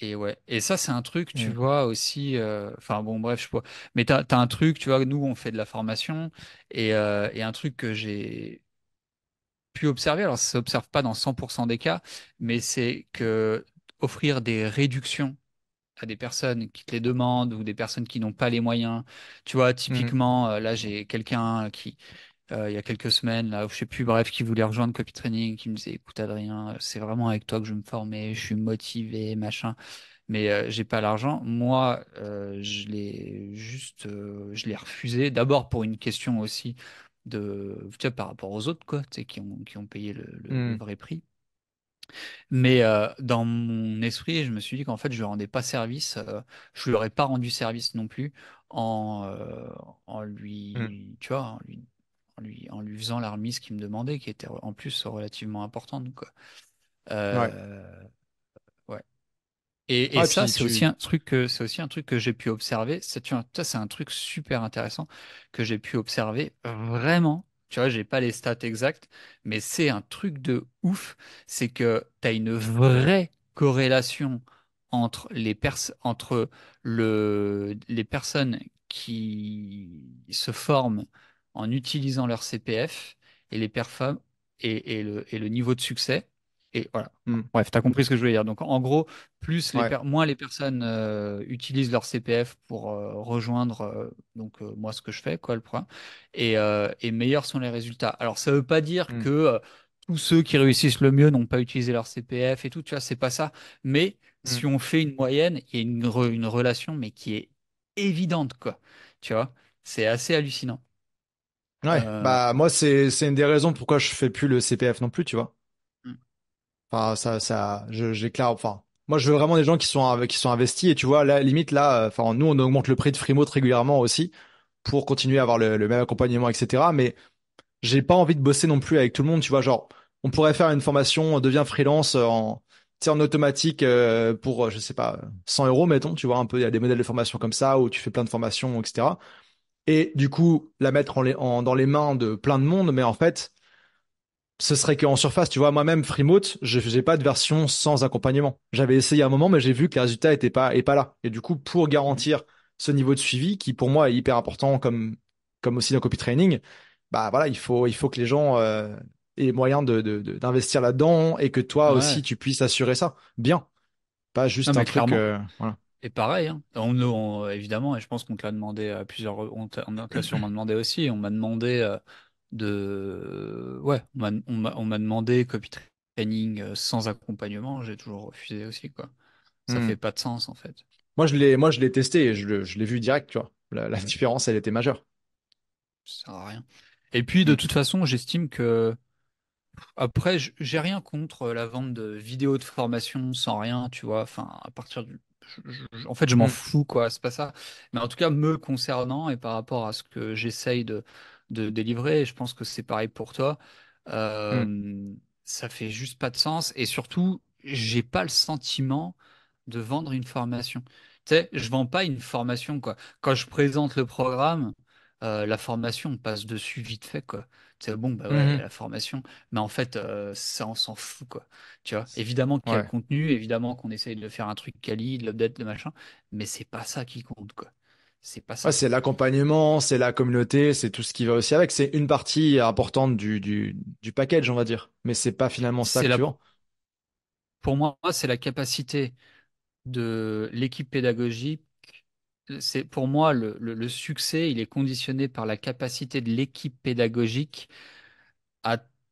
[SPEAKER 2] Et, ouais. Et ça, c'est un truc, tu mm. vois, aussi. Euh, enfin, bon, bref, je sais Mais tu as, un truc, tu vois, nous, on fait de la formation euh, et, un truc que j'ai pu observer, alors ça s'observe pas dans 100% des cas, mais c'est que offrir des réductions des personnes qui te les demandent ou des personnes qui n'ont pas les moyens. Tu vois, mmh. typiquement, euh, là, j'ai quelqu'un qui, euh, il y a quelques semaines, là, je sais plus, bref, qui voulait rejoindre Copy Training, qui me disait, écoute Adrien, euh, c'est vraiment avec toi que je me formais je suis motivé, machin, mais j'ai pas l'argent. Moi, je l'ai juste, je l'ai refusé. D'abord pour une question aussi de, par rapport aux autres, quoi, tu sais, qui ont, qui ont payé le mmh. vrai prix. Mais euh, dans mon esprit, je me suis dit qu'en fait, je ne rendais pas service, euh, je ne lui aurais pas rendu service non plus en, euh, en lui, mmh. tu vois, en lui, en lui, faisant la remise qu'il me demandait, qui était en plus relativement importante. Quoi. ouais. Et, ah, ça, c'est aussi un truc que c'est aussi un truc que j'ai pu observer. ça, c'est un truc super intéressant que j'ai pu observer vraiment tu vois, j'ai pas les stats exactes, mais c'est un truc de ouf. C'est que tu as une vraie corrélation entre les, entre le, les personnes qui se forment en utilisant leur CPF et les et, et, et le niveau de succès et voilà. Hmm. Bref, tu as compris ce que je voulais dire. Donc, en gros, plus moins les personnes euh, utilisent leur CPF pour euh, rejoindre, euh, donc moi, ce que je fais, quoi, le point, et, et meilleurs sont les résultats. Alors, ça ne veut pas dire hmm. que tous ceux qui réussissent le mieux n'ont pas utilisé leur CPF et tout, tu vois, c'est pas ça. Mais hmm. si on fait une moyenne, il y a une, une relation, mais qui est évidente, quoi. Tu vois, c'est assez hallucinant. Ouais, bah
[SPEAKER 1] moi, c'est une des raisons pourquoi je fais plus le CPF non plus, tu vois. Enfin, ça, ça, je, enfin, moi, je veux vraiment des gens qui sont qui sont investis. Et tu vois, la limite, là, euh, enfin, nous, on augmente le prix de frimo régulièrement aussi pour continuer à avoir le, même accompagnement, etc. Mais j'ai pas envie de bosser non plus avec tout le monde. Tu vois, genre, on pourrait faire une formation on devient freelance en en automatique euh, pour je sais pas 100 euros mettons tu vois un peu il y a des modèles de formation comme ça où tu fais plein de formations etc et du coup la mettre en, en dans les mains de plein de monde mais en fait ce serait qu'en surface, tu vois, moi-même, Freemote, je faisais pas de version sans accompagnement. J'avais essayé un moment, mais j'ai vu que les résultats étaient pas, et pas là. Et du coup, pour garantir ce niveau de suivi, qui pour moi est hyper important comme, comme aussi dans copy training, bah voilà, il faut, il faut que les gens, euh, aient moyen de, d'investir là-dedans et que toi aussi tu puisses assurer ça. Bien. Pas juste un truc, euh,
[SPEAKER 2] Et pareil, hein. on, euh, évidemment, et je pense qu'on te l'a demandé à plusieurs, on, on demandé aussi, on m'a demandé, de ouais on m'a demandé copy training euh, sans accompagnement j'ai toujours refusé aussi quoi ça hmm. fait pas de sens en fait
[SPEAKER 1] moi je l'ai moi je l'ai testé et je, l'ai vu direct tu vois la, différence elle était majeure
[SPEAKER 2] ça sert à rien et puis de hmm. toute façon j'estime que après j'ai rien contre la vente de vidéos de formation sans rien tu vois enfin à partir du en fait, je m'en hmm. fous, quoi. C'est pas ça. Mais en tout cas, me concernant et par rapport à ce que j'essaye de, de délivrer. je pense que c'est pareil pour toi. Euh, mm. Ça fait juste pas de sens. Et surtout, j'ai pas le sentiment de vendre une formation. Tu sais, je vends pas une formation. Quoi. Quand je présente le programme, euh, la formation, passe dessus vite fait, quoi. sais, bon, bah ouais, mm-hmm. la formation. Mais en fait, euh, ça, on s'en fout, quoi. Tu vois, évidemment qu'il y a le contenu, évidemment qu'on essaye de faire un truc quali, de l'update, de machin, mais c'est pas ça qui compte, quoi c'est pas c'est
[SPEAKER 1] l'accompagnement, c'est la communauté, c'est tout ce qui va aussi avec. C'est une partie importante du, du, du, package, on va dire. Mais c'est pas finalement ça
[SPEAKER 2] Pour moi, c'est la capacité de l'équipe pédagogique. C'est pour moi le, le, succès, il est conditionné par la capacité de l'équipe pédagogique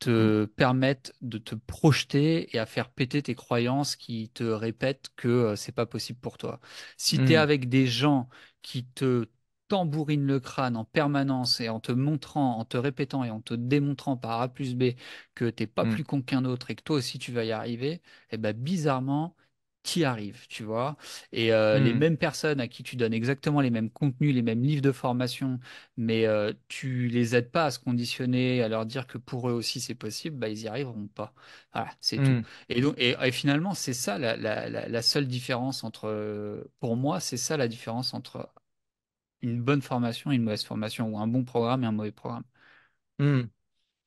[SPEAKER 2] te mm. permettent de te projeter et à faire péter tes croyances qui te répètent que euh, c'est pas possible pour toi. Si tu es mm. avec des gens qui te tambourinent le crâne en permanence et en te montrant, en te répétant et en te démontrant par A plus B que t'es pas mm. plus con qu'un autre et que toi aussi tu vas y arriver, et eh ben bizarrement, qui arrivent tu vois. Et euh, les mmh. mêmes personnes à qui tu donnes exactement les mêmes contenus, les mêmes livres de formation, mais euh, tu les aides pas à se conditionner, à leur dire que pour eux aussi c'est possible, bah, ils y arriveront pas. Voilà, c'est tout. Mmh. Et donc, et, finalement, c'est ça la, la, la, seule différence entre, pour moi, c'est ça la différence entre une bonne formation et une mauvaise formation, ou un bon programme et un mauvais programme.
[SPEAKER 1] Mmh.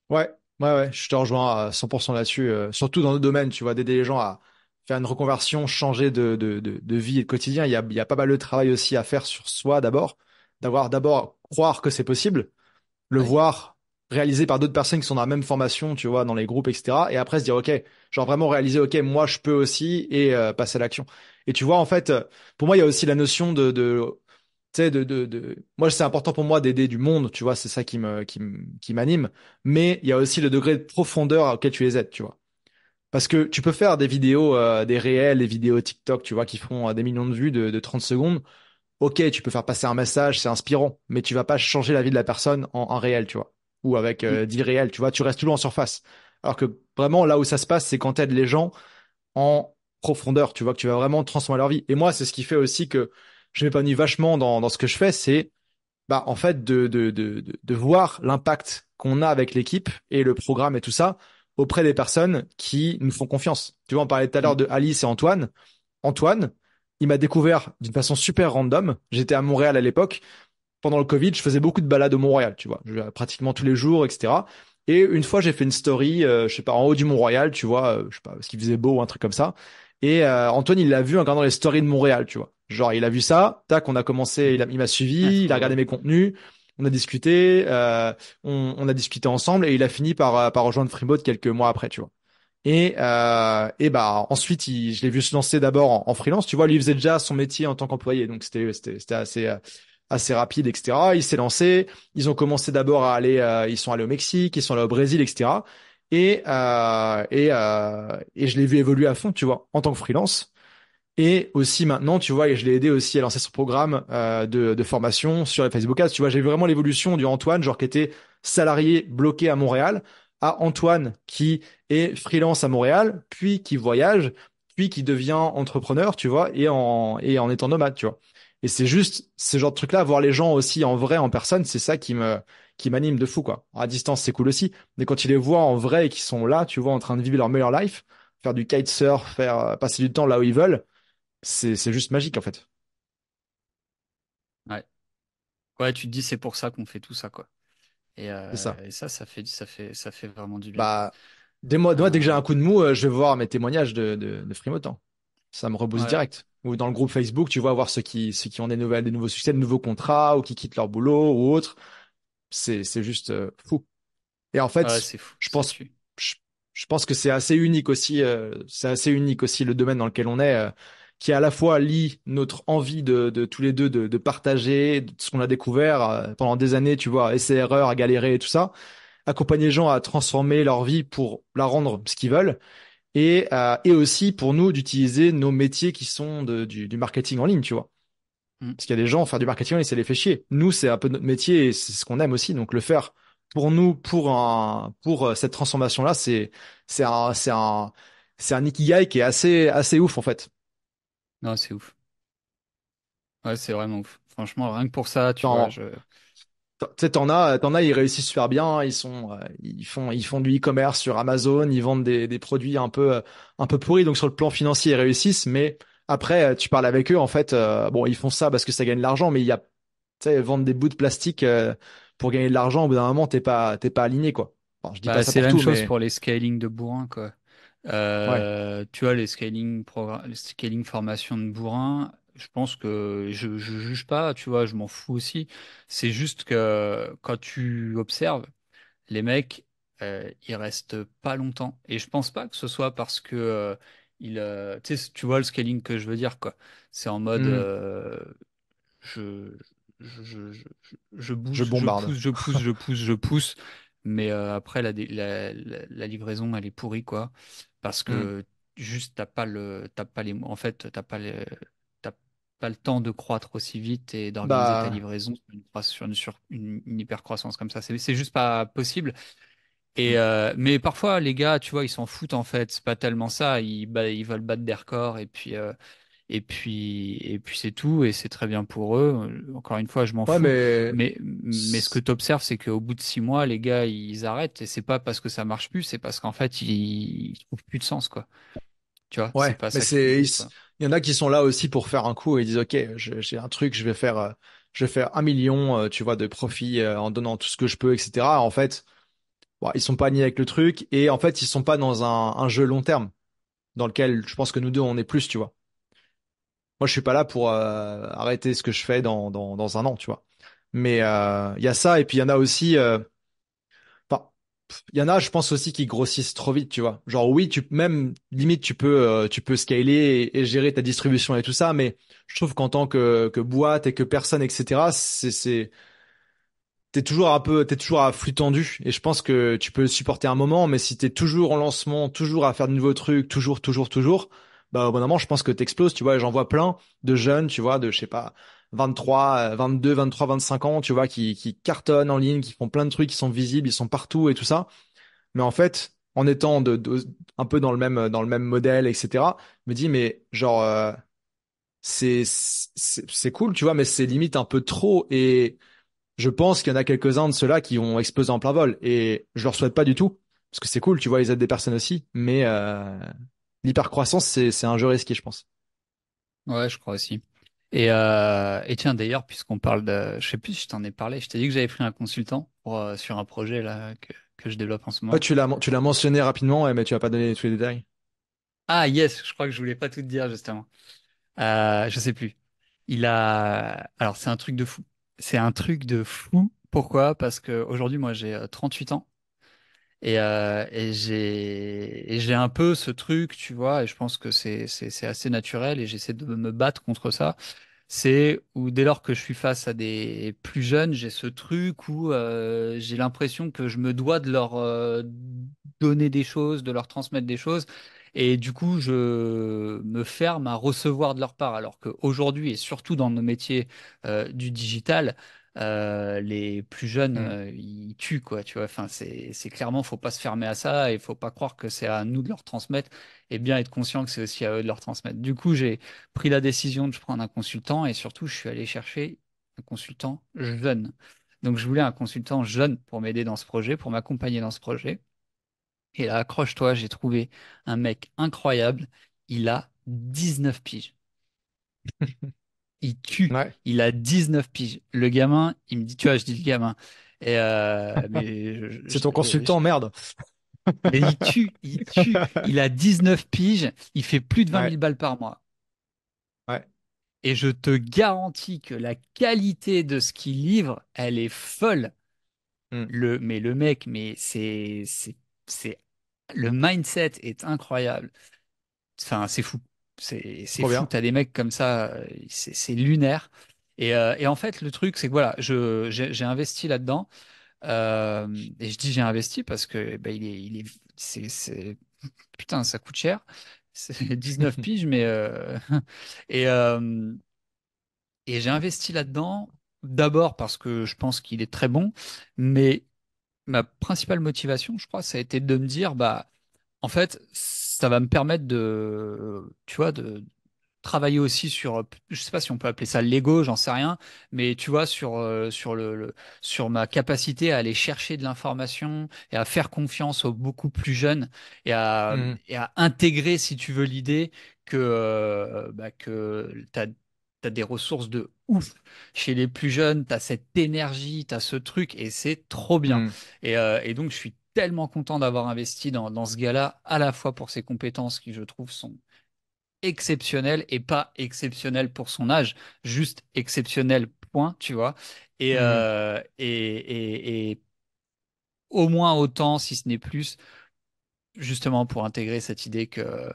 [SPEAKER 1] Ouais, ouais, ouais, je te rejoins à 100% là-dessus, euh, surtout dans le domaine, tu vois, d'aider les gens à faire une reconversion, changer de, de, de, de, vie et de quotidien, il y a, il y a pas mal de travail aussi à faire sur soi d'abord, d'avoir d'abord croire que c'est possible, le voir réalisé par d'autres personnes qui sont dans la même formation, tu vois, dans les groupes, etc. Et après se dire, ok, genre vraiment réaliser, ok, moi je peux aussi et euh, passer à l'action. Et tu vois, en fait, pour moi, il y a aussi la notion de, de tu sais, de, de, de, moi c'est important pour moi d'aider du monde, tu vois, c'est ça qui me, qui, qui m'anime. Mais il y a aussi le degré de profondeur auquel tu les aides, tu vois. Parce que tu peux faire des vidéos, euh, des réels, des vidéos TikTok, tu vois, qui font euh, des millions de vues de, de 30 secondes. Ok, tu peux faire passer un message, c'est inspirant, mais tu vas pas changer la vie de la personne en réel, tu vois, ou avec 10 euh, mm. réels, tu vois, tu restes toujours en surface. Alors que vraiment, là où ça se passe, c'est quand tu aides les gens en profondeur, tu vois, que tu vas vraiment transformer leur vie. Et moi, c'est ce qui fait aussi que je m'épanouis vachement dans, dans ce que je fais, c'est bah en fait de de de, de voir l'impact qu'on a avec l'équipe et le programme et tout ça auprès des personnes qui nous font confiance. Tu vois, on parlait tout à l'heure mm. de Alice et Antoine. Antoine, il m'a découvert d'une façon super random. J'étais à Montréal à l'époque. Pendant le Covid, je faisais beaucoup de balades au Montréal, tu vois, je, pratiquement tous les jours, etc. Et une fois, j'ai fait une story, euh, je sais pas, en haut du Mont-Royal, tu vois, euh, je sais pas, ce qu'il faisait beau ou un truc comme ça. Et euh, Antoine, il l'a vu en regardant les stories de Montréal, tu vois. Genre, il a vu ça, tac, on a commencé, il m'a suivi, il a regardé mes contenus on a discuté, euh, on, a discuté ensemble et il a fini par, euh, par rejoindre Freeboat quelques mois après, tu vois. Et, euh, et bah ensuite, je l'ai vu se lancer d'abord en, freelance. Tu vois, lui faisait déjà son métier en tant qu'employé, donc c'était c'était assez assez rapide, etc. Il s'est lancé. Ils ont commencé d'abord à aller, ils sont allés au Mexique, ils sont allés au Brésil, etc. Et euh, et et je l'ai vu évoluer à fond, tu vois, en tant que freelance. Et aussi maintenant, tu vois, et je l'ai aidé aussi à lancer ce programme euh, de, de, formation sur les Facebook Ads. Tu vois, j'ai vu vraiment l'évolution du Antoine, genre qui était salarié bloqué à Montréal, à Antoine qui est freelance à Montréal, puis qui voyage, puis qui devient entrepreneur, tu vois, et en, et en étant nomade, tu vois. Et c'est juste ce genre de truc-là, voir les gens aussi en vrai, en personne, c'est ça qui me qui m'anime de fou quoi. À distance, c'est cool aussi, mais quand ils les vois en vrai et qu'ils sont là, tu vois, en train de vivre leur meilleure life, faire du kitesurf, faire euh, passer du temps là où ils veulent, c'est juste magique en fait.
[SPEAKER 2] Ouais. Ouais, tu te dis c'est pour ça qu'on fait tout ça quoi. Et, euh, ça. et ça, ça fait, ça fait, ça fait vraiment du bien. Bah, dès
[SPEAKER 1] moi, dès que j'ai euh, un coup de mou, euh,
[SPEAKER 2] je vais voir mes témoignages
[SPEAKER 1] de, de, de Frimotant. Hein. Ça me rebousse direct. Ou dans le groupe Facebook, tu vois, voir ceux qui, ceux qui ont des nouvelles, des nouveaux succès, de nouveaux contrats, ou qui quittent leur boulot ou autre. C'est, c'est juste fou. Et en fait, fou, je pense, je, pense que c'est assez unique aussi. c'est assez unique aussi le domaine dans lequel on est qui à la fois lie notre envie de, de tous les deux de, de partager ce qu'on a découvert euh, pendant des années, tu vois, essais erreurs, à galérer et tout ça, accompagner les gens à transformer leur vie pour la rendre ce qu'ils veulent, et, euh, et aussi pour nous d'utiliser nos métiers qui sont de, du, marketing en ligne, tu vois. Mm. Parce qu'il y a des gens faire du marketing en ligne, ça les fait chier. Nous, c'est un peu notre métier et c'est ce qu'on aime aussi, donc le faire pour nous, pour un, pour euh, cette transformation là, c'est c'est un c'est un c'est un ikigai qui est assez assez ouf en fait.
[SPEAKER 2] Non, c'est ouf. Ouais, c'est vraiment
[SPEAKER 1] ouf. Franchement, rien que pour ça, tu vois, tu sais, t'en as, as, ils réussissent super bien. Hein. Ils sont, euh, ils font, ils font du e-commerce sur Amazon. Ils vendent des, produits un peu, euh, un peu pourris. Donc sur le plan financier, ils réussissent. Mais après, euh, tu parles avec eux, en fait, bon, ils font ça parce que ça gagne de l'argent. Mais il y a, tu sais, vendre des bouts de plastique pour gagner de l'argent, au bout d'un moment, t'es pas, pas aligné, quoi. je dis bah, pas c'est la même chose pour
[SPEAKER 2] les scaling de bourrin, quoi. Euh, tu vois, les scaling, scaling formation de bourrin, je pense que je ne juge pas, tu vois, je m'en fous aussi. C'est juste que quand tu observes, les mecs, euh, ils restent pas longtemps. Et je pense pas que ce soit parce que euh, euh, tu vois le scaling que je veux dire, quoi. C'est en mode hmm. je, je, je, je, bouge, je Je pousse, je pousse, je pousse, je pousse. mais après, la, la, la, la, livraison, elle est pourrie, quoi parce que mm. juste t'as pas le pas les en fait pas pas le temps de croître aussi vite et d'organiser ta bah. livraison sur une, hyper croissance hypercroissance comme ça c'est juste pas possible et mm. euh, mais parfois les gars tu vois ils s'en foutent en fait c'est pas tellement ça ils bah, veulent battre des records et puis euh, et puis, et puis c'est tout, et c'est très bien pour eux. Euh, encore une fois, je m'en fous. Mais... mais... ce que tu observes, c'est qu'au bout de six mois, les gars, ils arrêtent. Et c'est pas parce que ça marche plus, c'est parce qu'en fait, ils... trouvent plus de sens, quoi. Tu vois, ouais,
[SPEAKER 1] il y en a qui sont là aussi pour faire un coup et ils disent, OK, j'ai un truc, je vais faire, euh, je vais faire un million, euh, tu vois, de profit en donnant tout ce que je peux, etc. En fait, ils sont pas nés avec le truc et en fait, ils sont pas dans un jeu long terme dans lequel je pense que nous deux, on est plus, tu vois. Moi, je suis pas là pour euh, arrêter ce que je fais dans, dans, dans un an, tu vois. Mais euh, il y a ça, et puis il y en a aussi. Euh, enfin, il y en a, je pense aussi, qui grossissent trop vite, tu vois. Genre oui, tu même limite tu peux tu peux scaler et, gérer ta distribution et tout ça, mais je trouve qu'en tant que que boîte et que personne, etc. C'est c'est t'es toujours un peu, t'es toujours à flux tendu. Et je pense que tu peux supporter un moment, mais si t'es toujours en lancement, toujours à faire de nouveaux trucs, toujours, toujours, toujours, bah, au bon moment, je pense que t'exploses, tu vois, j'en vois plein de jeunes, tu vois, de, je sais pas, 23, 22, 23, 25 ans, tu vois, qui, qui cartonnent en ligne, qui font plein de trucs, qui sont visibles, ils sont partout et tout ça. Mais en fait, en étant de, un peu dans le même dans le même modèle, etc. me dis mais genre euh, c'est c'est cool, tu vois, mais c'est limite un peu trop. Et je pense qu'il y en a quelques-uns de ceux-là qui ont explosé en plein vol. Et je leur souhaite pas du tout parce que c'est cool, tu vois, ils aident des personnes aussi. Mais euh, l'hypercroissance, c'est, un jeu risqué, je pense.
[SPEAKER 2] Ouais, je crois aussi. Euh, et, tiens, d'ailleurs, puisqu'on parle de, je sais plus, si je t'en ai parlé, je t'ai dit que j'avais pris un consultant euh, sur un projet là que, je développe en ce moment. tu
[SPEAKER 1] l'as, mentionné rapidement, mais tu n'as pas donné tous les détails.
[SPEAKER 2] Ah yes, je crois que je voulais pas tout te dire justement. Euh, je sais plus. Il a, alors c'est un truc de fou. C'est un truc de fou. Pourquoi? Parce qu'aujourd'hui, moi, j'ai 38 euh, ans euh, et, j'ai un peu ce truc, tu vois, et je pense que c'est assez naturel et j'essaie de me battre contre ça. C'est où dès lors que je suis face à des plus jeunes, j'ai ce truc où euh, j'ai l'impression que je me dois de leur euh, donner des choses, de leur transmettre des choses. Et du coup, je me ferme à recevoir de leur part. Alors qu'aujourd'hui, et surtout dans nos métiers du digital, euh, les plus jeunes, mm. euh, ils tuent, quoi, tu vois. Enfin, c'est clairement, faut pas se fermer à ça et faut pas croire que c'est à nous de leur transmettre et bien être conscient que c'est aussi à eux de leur transmettre. Du coup, j'ai pris la décision de prendre un consultant et surtout, je suis allé chercher un consultant jeune. Donc, je voulais un consultant jeune pour m'aider dans ce projet, pour m'accompagner dans ce projet. Et là, accroche-toi, j'ai trouvé un mec incroyable. Il a 19 piges. il tue. Il a 19 piges. Le gamin, il me dit, tu vois, je dis le gamin. Et euh, c'est ton consultant, merde. il tue, il tue. Il a 19 piges, il fait plus de 20 000 balles par mois. Ouais. Et je te garantis que la qualité de ce qu'il livre, elle est folle. Hmm. Le, mais le mec, mais c'est, c'est, c'est, le mindset est incroyable. Enfin, c'est fou. C'est fou, t'as des mecs comme ça, euh, c'est lunaire. Et, euh, et, en fait, le truc, c'est que voilà, j'ai investi là-dedans. Euh, et je dis j'ai investi parce que eh ben il est, il est, putain, ça coûte cher. C'est 19 piges, mais et et j'ai investi là-dedans d'abord parce que je pense qu'il est très bon, mais ma principale motivation, je crois, ça a été de me dire bah en fait ça va me permettre de, tu vois, de travailler aussi sur, je sais pas si on peut appeler ça l'ego, j'en sais rien, mais tu vois, sur, euh, sur, le, sur ma capacité à aller chercher de l'information et à faire confiance aux beaucoup plus jeunes et à, mmh. et à intégrer, si tu veux, l'idée que, euh, bah, que tu as, des ressources de ouf. Chez les plus jeunes, tu as cette énergie, tu as ce truc, et c'est trop bien. Mmh. Et, euh, et, donc, je suis tellement content d'avoir investi dans, ce gars-là, à la fois pour ses compétences qui, je trouve, sont exceptionnelles et pas exceptionnelles pour son âge, juste exceptionnelles, point, tu vois. Et, mmh euh, et, et, et au moins autant, si ce n'est plus, justement pour intégrer cette idée que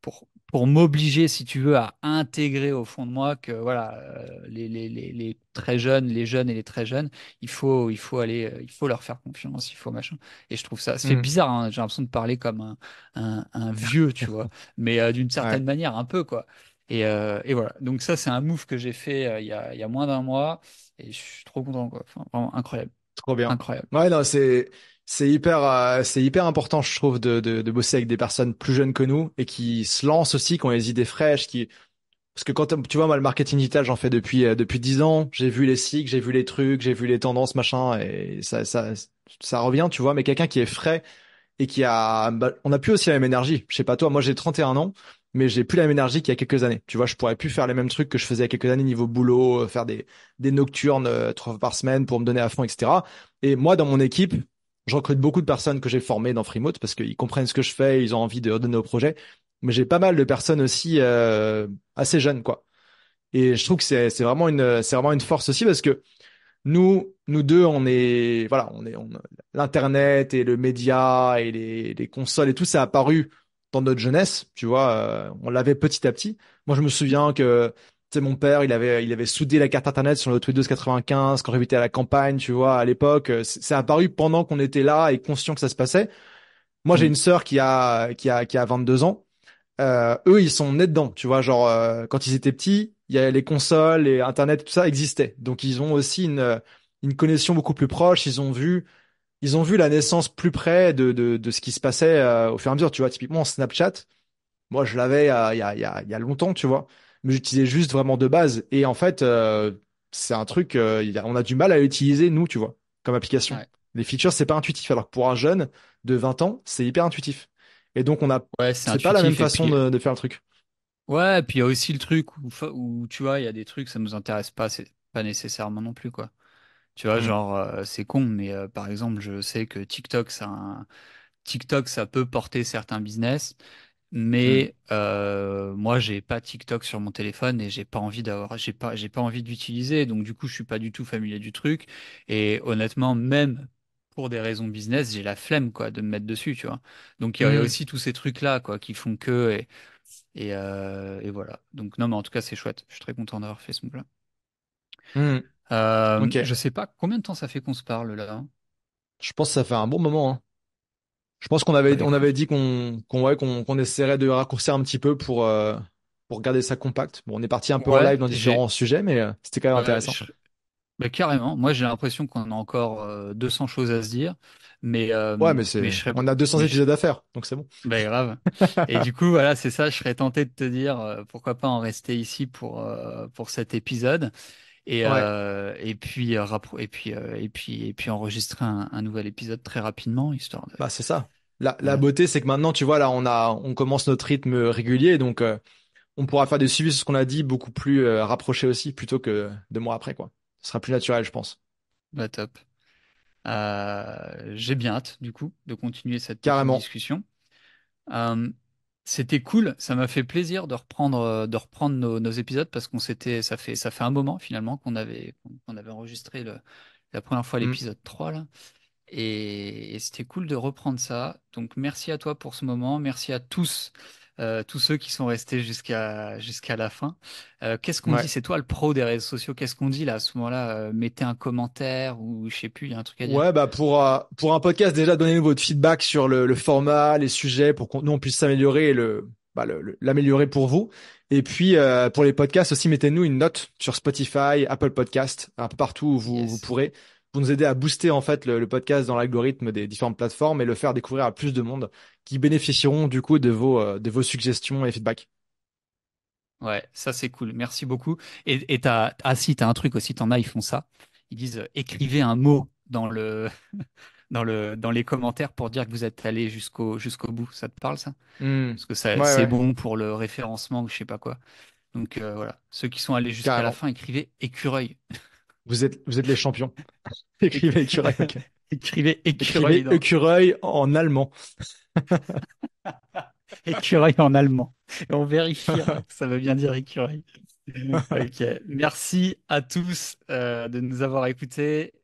[SPEAKER 2] pour pour m'obliger, si tu veux, à intégrer au fond de moi que voilà, euh, les, les, les, très jeunes, les jeunes et les très jeunes, il faut, il faut aller, euh, il faut leur faire confiance, il faut machin. Et je trouve ça, c'est hmm. bizarre. Hein, j'ai l'impression de parler comme un, un, vieux, tu vois, mais euh, d'une certaine manière, un peu quoi. Et, et voilà. Donc ça, c'est un move que j'ai fait il, y a, il y a moins d'un mois, et je suis trop content quoi. vraiment incroyable. Trop bien. Incroyable. Ouais, non, c'est
[SPEAKER 1] c'est hyper, euh, c'est hyper important, je trouve, de, de, bosser avec des personnes plus jeunes que nous et qui se lancent aussi, qui ont des idées fraîches, qui parce que quand tu vois moi le marketing digital j'en fais depuis euh, depuis dix ans j'ai vu les cycles j'ai vu les trucs j'ai vu les tendances machin et ça ça ça revient tu vois mais quelqu'un qui est frais et qui a bah, on a plus aussi la même énergie je sais pas toi moi j'ai 31 ans mais j'ai plus la même énergie qu'il y a quelques années. Tu vois, je pourrais plus faire les mêmes trucs que je faisais il y a quelques années niveau boulot, euh, faire des, des nocturnes trois par semaine pour me donner à fond, etc. Et moi, dans mon équipe, je recrute beaucoup de personnes que j'ai formées dans Freemote parce qu'ils comprennent ce que je fais, ils ont envie de redonner au projet. Mais j'ai pas mal de personnes aussi euh, assez jeunes, quoi. Et je trouve que c'est vraiment une c'est vraiment une force aussi parce que nous nous deux on est voilà on est l'internet et le média et les, consoles et tout ça a apparu dans notre jeunesse, tu vois, euh, on l'avait petit à petit. Moi je me souviens que sais, mon père, il avait, il avait soudé la carte internet sur le 95 quand j'habitais à la campagne, tu vois, à l'époque. Euh, c'est apparu pendant qu'on était là et conscient que ça se passait. Moi, j'ai mm. une sœur qui a, qui a, qui a 22 ans. Euh, eux, ils sont nés dedans, tu vois, genre, euh, quand ils étaient petits, il y a les consoles et Internet, tout ça existait. Donc, ils ont aussi une, une connexion beaucoup plus proche. Ils ont vu, ils ont vu la naissance plus près de, de, ce qui se passait au fur et à mesure, tu vois. Typiquement, Snapchat, moi, je l'avais il y a, y, a, y a longtemps, tu vois mais j'utilisais juste vraiment de base. Et en fait, euh, c'est un truc, euh, on a du mal à l'utiliser, nous, tu vois, comme application. Les features, c'est pas intuitif. Alors que pour un jeune de 20 ans, c'est hyper intuitif. Et donc, on a, c'est pas la même façon de, faire le truc.
[SPEAKER 2] Ouais, puis il y a aussi le truc où, tu vois, il y a des trucs, ça nous intéresse pas, c'est pas nécessairement non plus, quoi. Tu vois, mmh. genre, euh, c'est con, mais par exemple, je sais que TikTok, TikTok, ça peut porter certains business. Mais moi, mmh. euh, moi, j'ai pas TikTok sur mon téléphone et j'ai pas envie d'avoir, j'ai pas, j'ai pas envie d'utiliser. Donc du coup, je suis pas du tout familier du truc. Et honnêtement, même pour des raisons business, j'ai la flemme quoi de me mettre dessus, tu vois. Donc il y a mmh. aussi tous ces trucs là quoi qui font que et euh, et, voilà. Donc non, mais en tout cas, c'est chouette. Je suis très content d'avoir fait ce plat. là. Je Euh, Je sais pas combien de temps ça fait qu'on se parle là. Hein. je pense que ça fait un bon
[SPEAKER 1] moment. Hein. Je pense qu'on avait, on avait dit qu'on qu'on ouais, qu'on qu'on essaierait de raccourcir un petit peu pour euh, pour garder ça compact. Bon, on est parti un peu en live dans différents sujets, mais euh, c'était quand même intéressant.
[SPEAKER 2] carrément. Moi, j'ai l'impression qu'on a encore 200 euh, choses à se dire, mais Ouais, mais on a 200 épisodes
[SPEAKER 1] à faire, donc c'est bon.
[SPEAKER 2] bah, grave. Et du coup, voilà, c'est ça. Je serais tenté de te dire pourquoi pas en rester ici pour pour cet épisode et, euh, et puis euh, et puis euh, et puis et puis enregistrer un, nouvel épisode très rapidement histoire bah c'est ça
[SPEAKER 1] la, la beauté c'est que maintenant tu vois là on a on commence notre rythme régulier donc on pourra faire des suivis sur ce qu'on a dit beaucoup plus rapprochés aussi plutôt que deux mois après
[SPEAKER 2] quoi ce sera plus naturel je pense bah top j'ai bien hâte du coup de continuer cette Carrément. discussion c'était cool, ça m'a fait plaisir de reprendre, euh, de reprendre nos, épisodes parce qu'on s'était, ça fait, ça fait un moment finalement qu'on avait, avait enregistré la première fois mm. l'épisode 3 et c'était cool de reprendre ça. Donc merci à toi pour ce moment, merci à tous euh, tous ceux qui sont restés jusqu'à jusqu'à la fin. Euh, qu'est-ce qu'on dit C'est toi le pro des réseaux sociaux. Qu'est-ce qu'on dit là à ce moment-là euh, Mettez un commentaire ou je sais plus, il y a un truc à dire. Ouais,
[SPEAKER 1] bah pour pour un podcast déjà, donnez-nous votre feedback sur le, le format, les sujets, pour qu'on nous on puisse s'améliorer et le bah, l'améliorer pour vous. Et puis pour les podcasts aussi, mettez-nous une note sur Spotify, Apple Podcast, un peu partout où vous, vous pourrez pour nous aider à booster en fait le, podcast dans l'algorithme des différentes plateformes et le faire découvrir à plus de monde qui bénéficieront du coup de vos, euh, de vos suggestions et feedback.
[SPEAKER 2] Ouais, ça c'est cool. Merci beaucoup. Et, et t'as, ah si, t'as un truc aussi, t'en as, ils font ça. Ils disent euh, écrivez un mot dans le, dans le, dans les commentaires pour dire que vous êtes allé jusqu'au, jusqu'au bout. Ça te parle ça hmm. Parce que ça, c'est bon pour le référencement, je sais pas quoi. Donc euh, voilà, ceux qui sont allés jusqu'à la fin, écrivez écureuil. Vous êtes, vous êtes les champions. Écrivez écureuil. Écrivez
[SPEAKER 1] écureuil. en allemand. écureuil en allemand.
[SPEAKER 2] on vérifie ça veut bien dire écureuil. Merci à tous euh, de nous avoir écoutés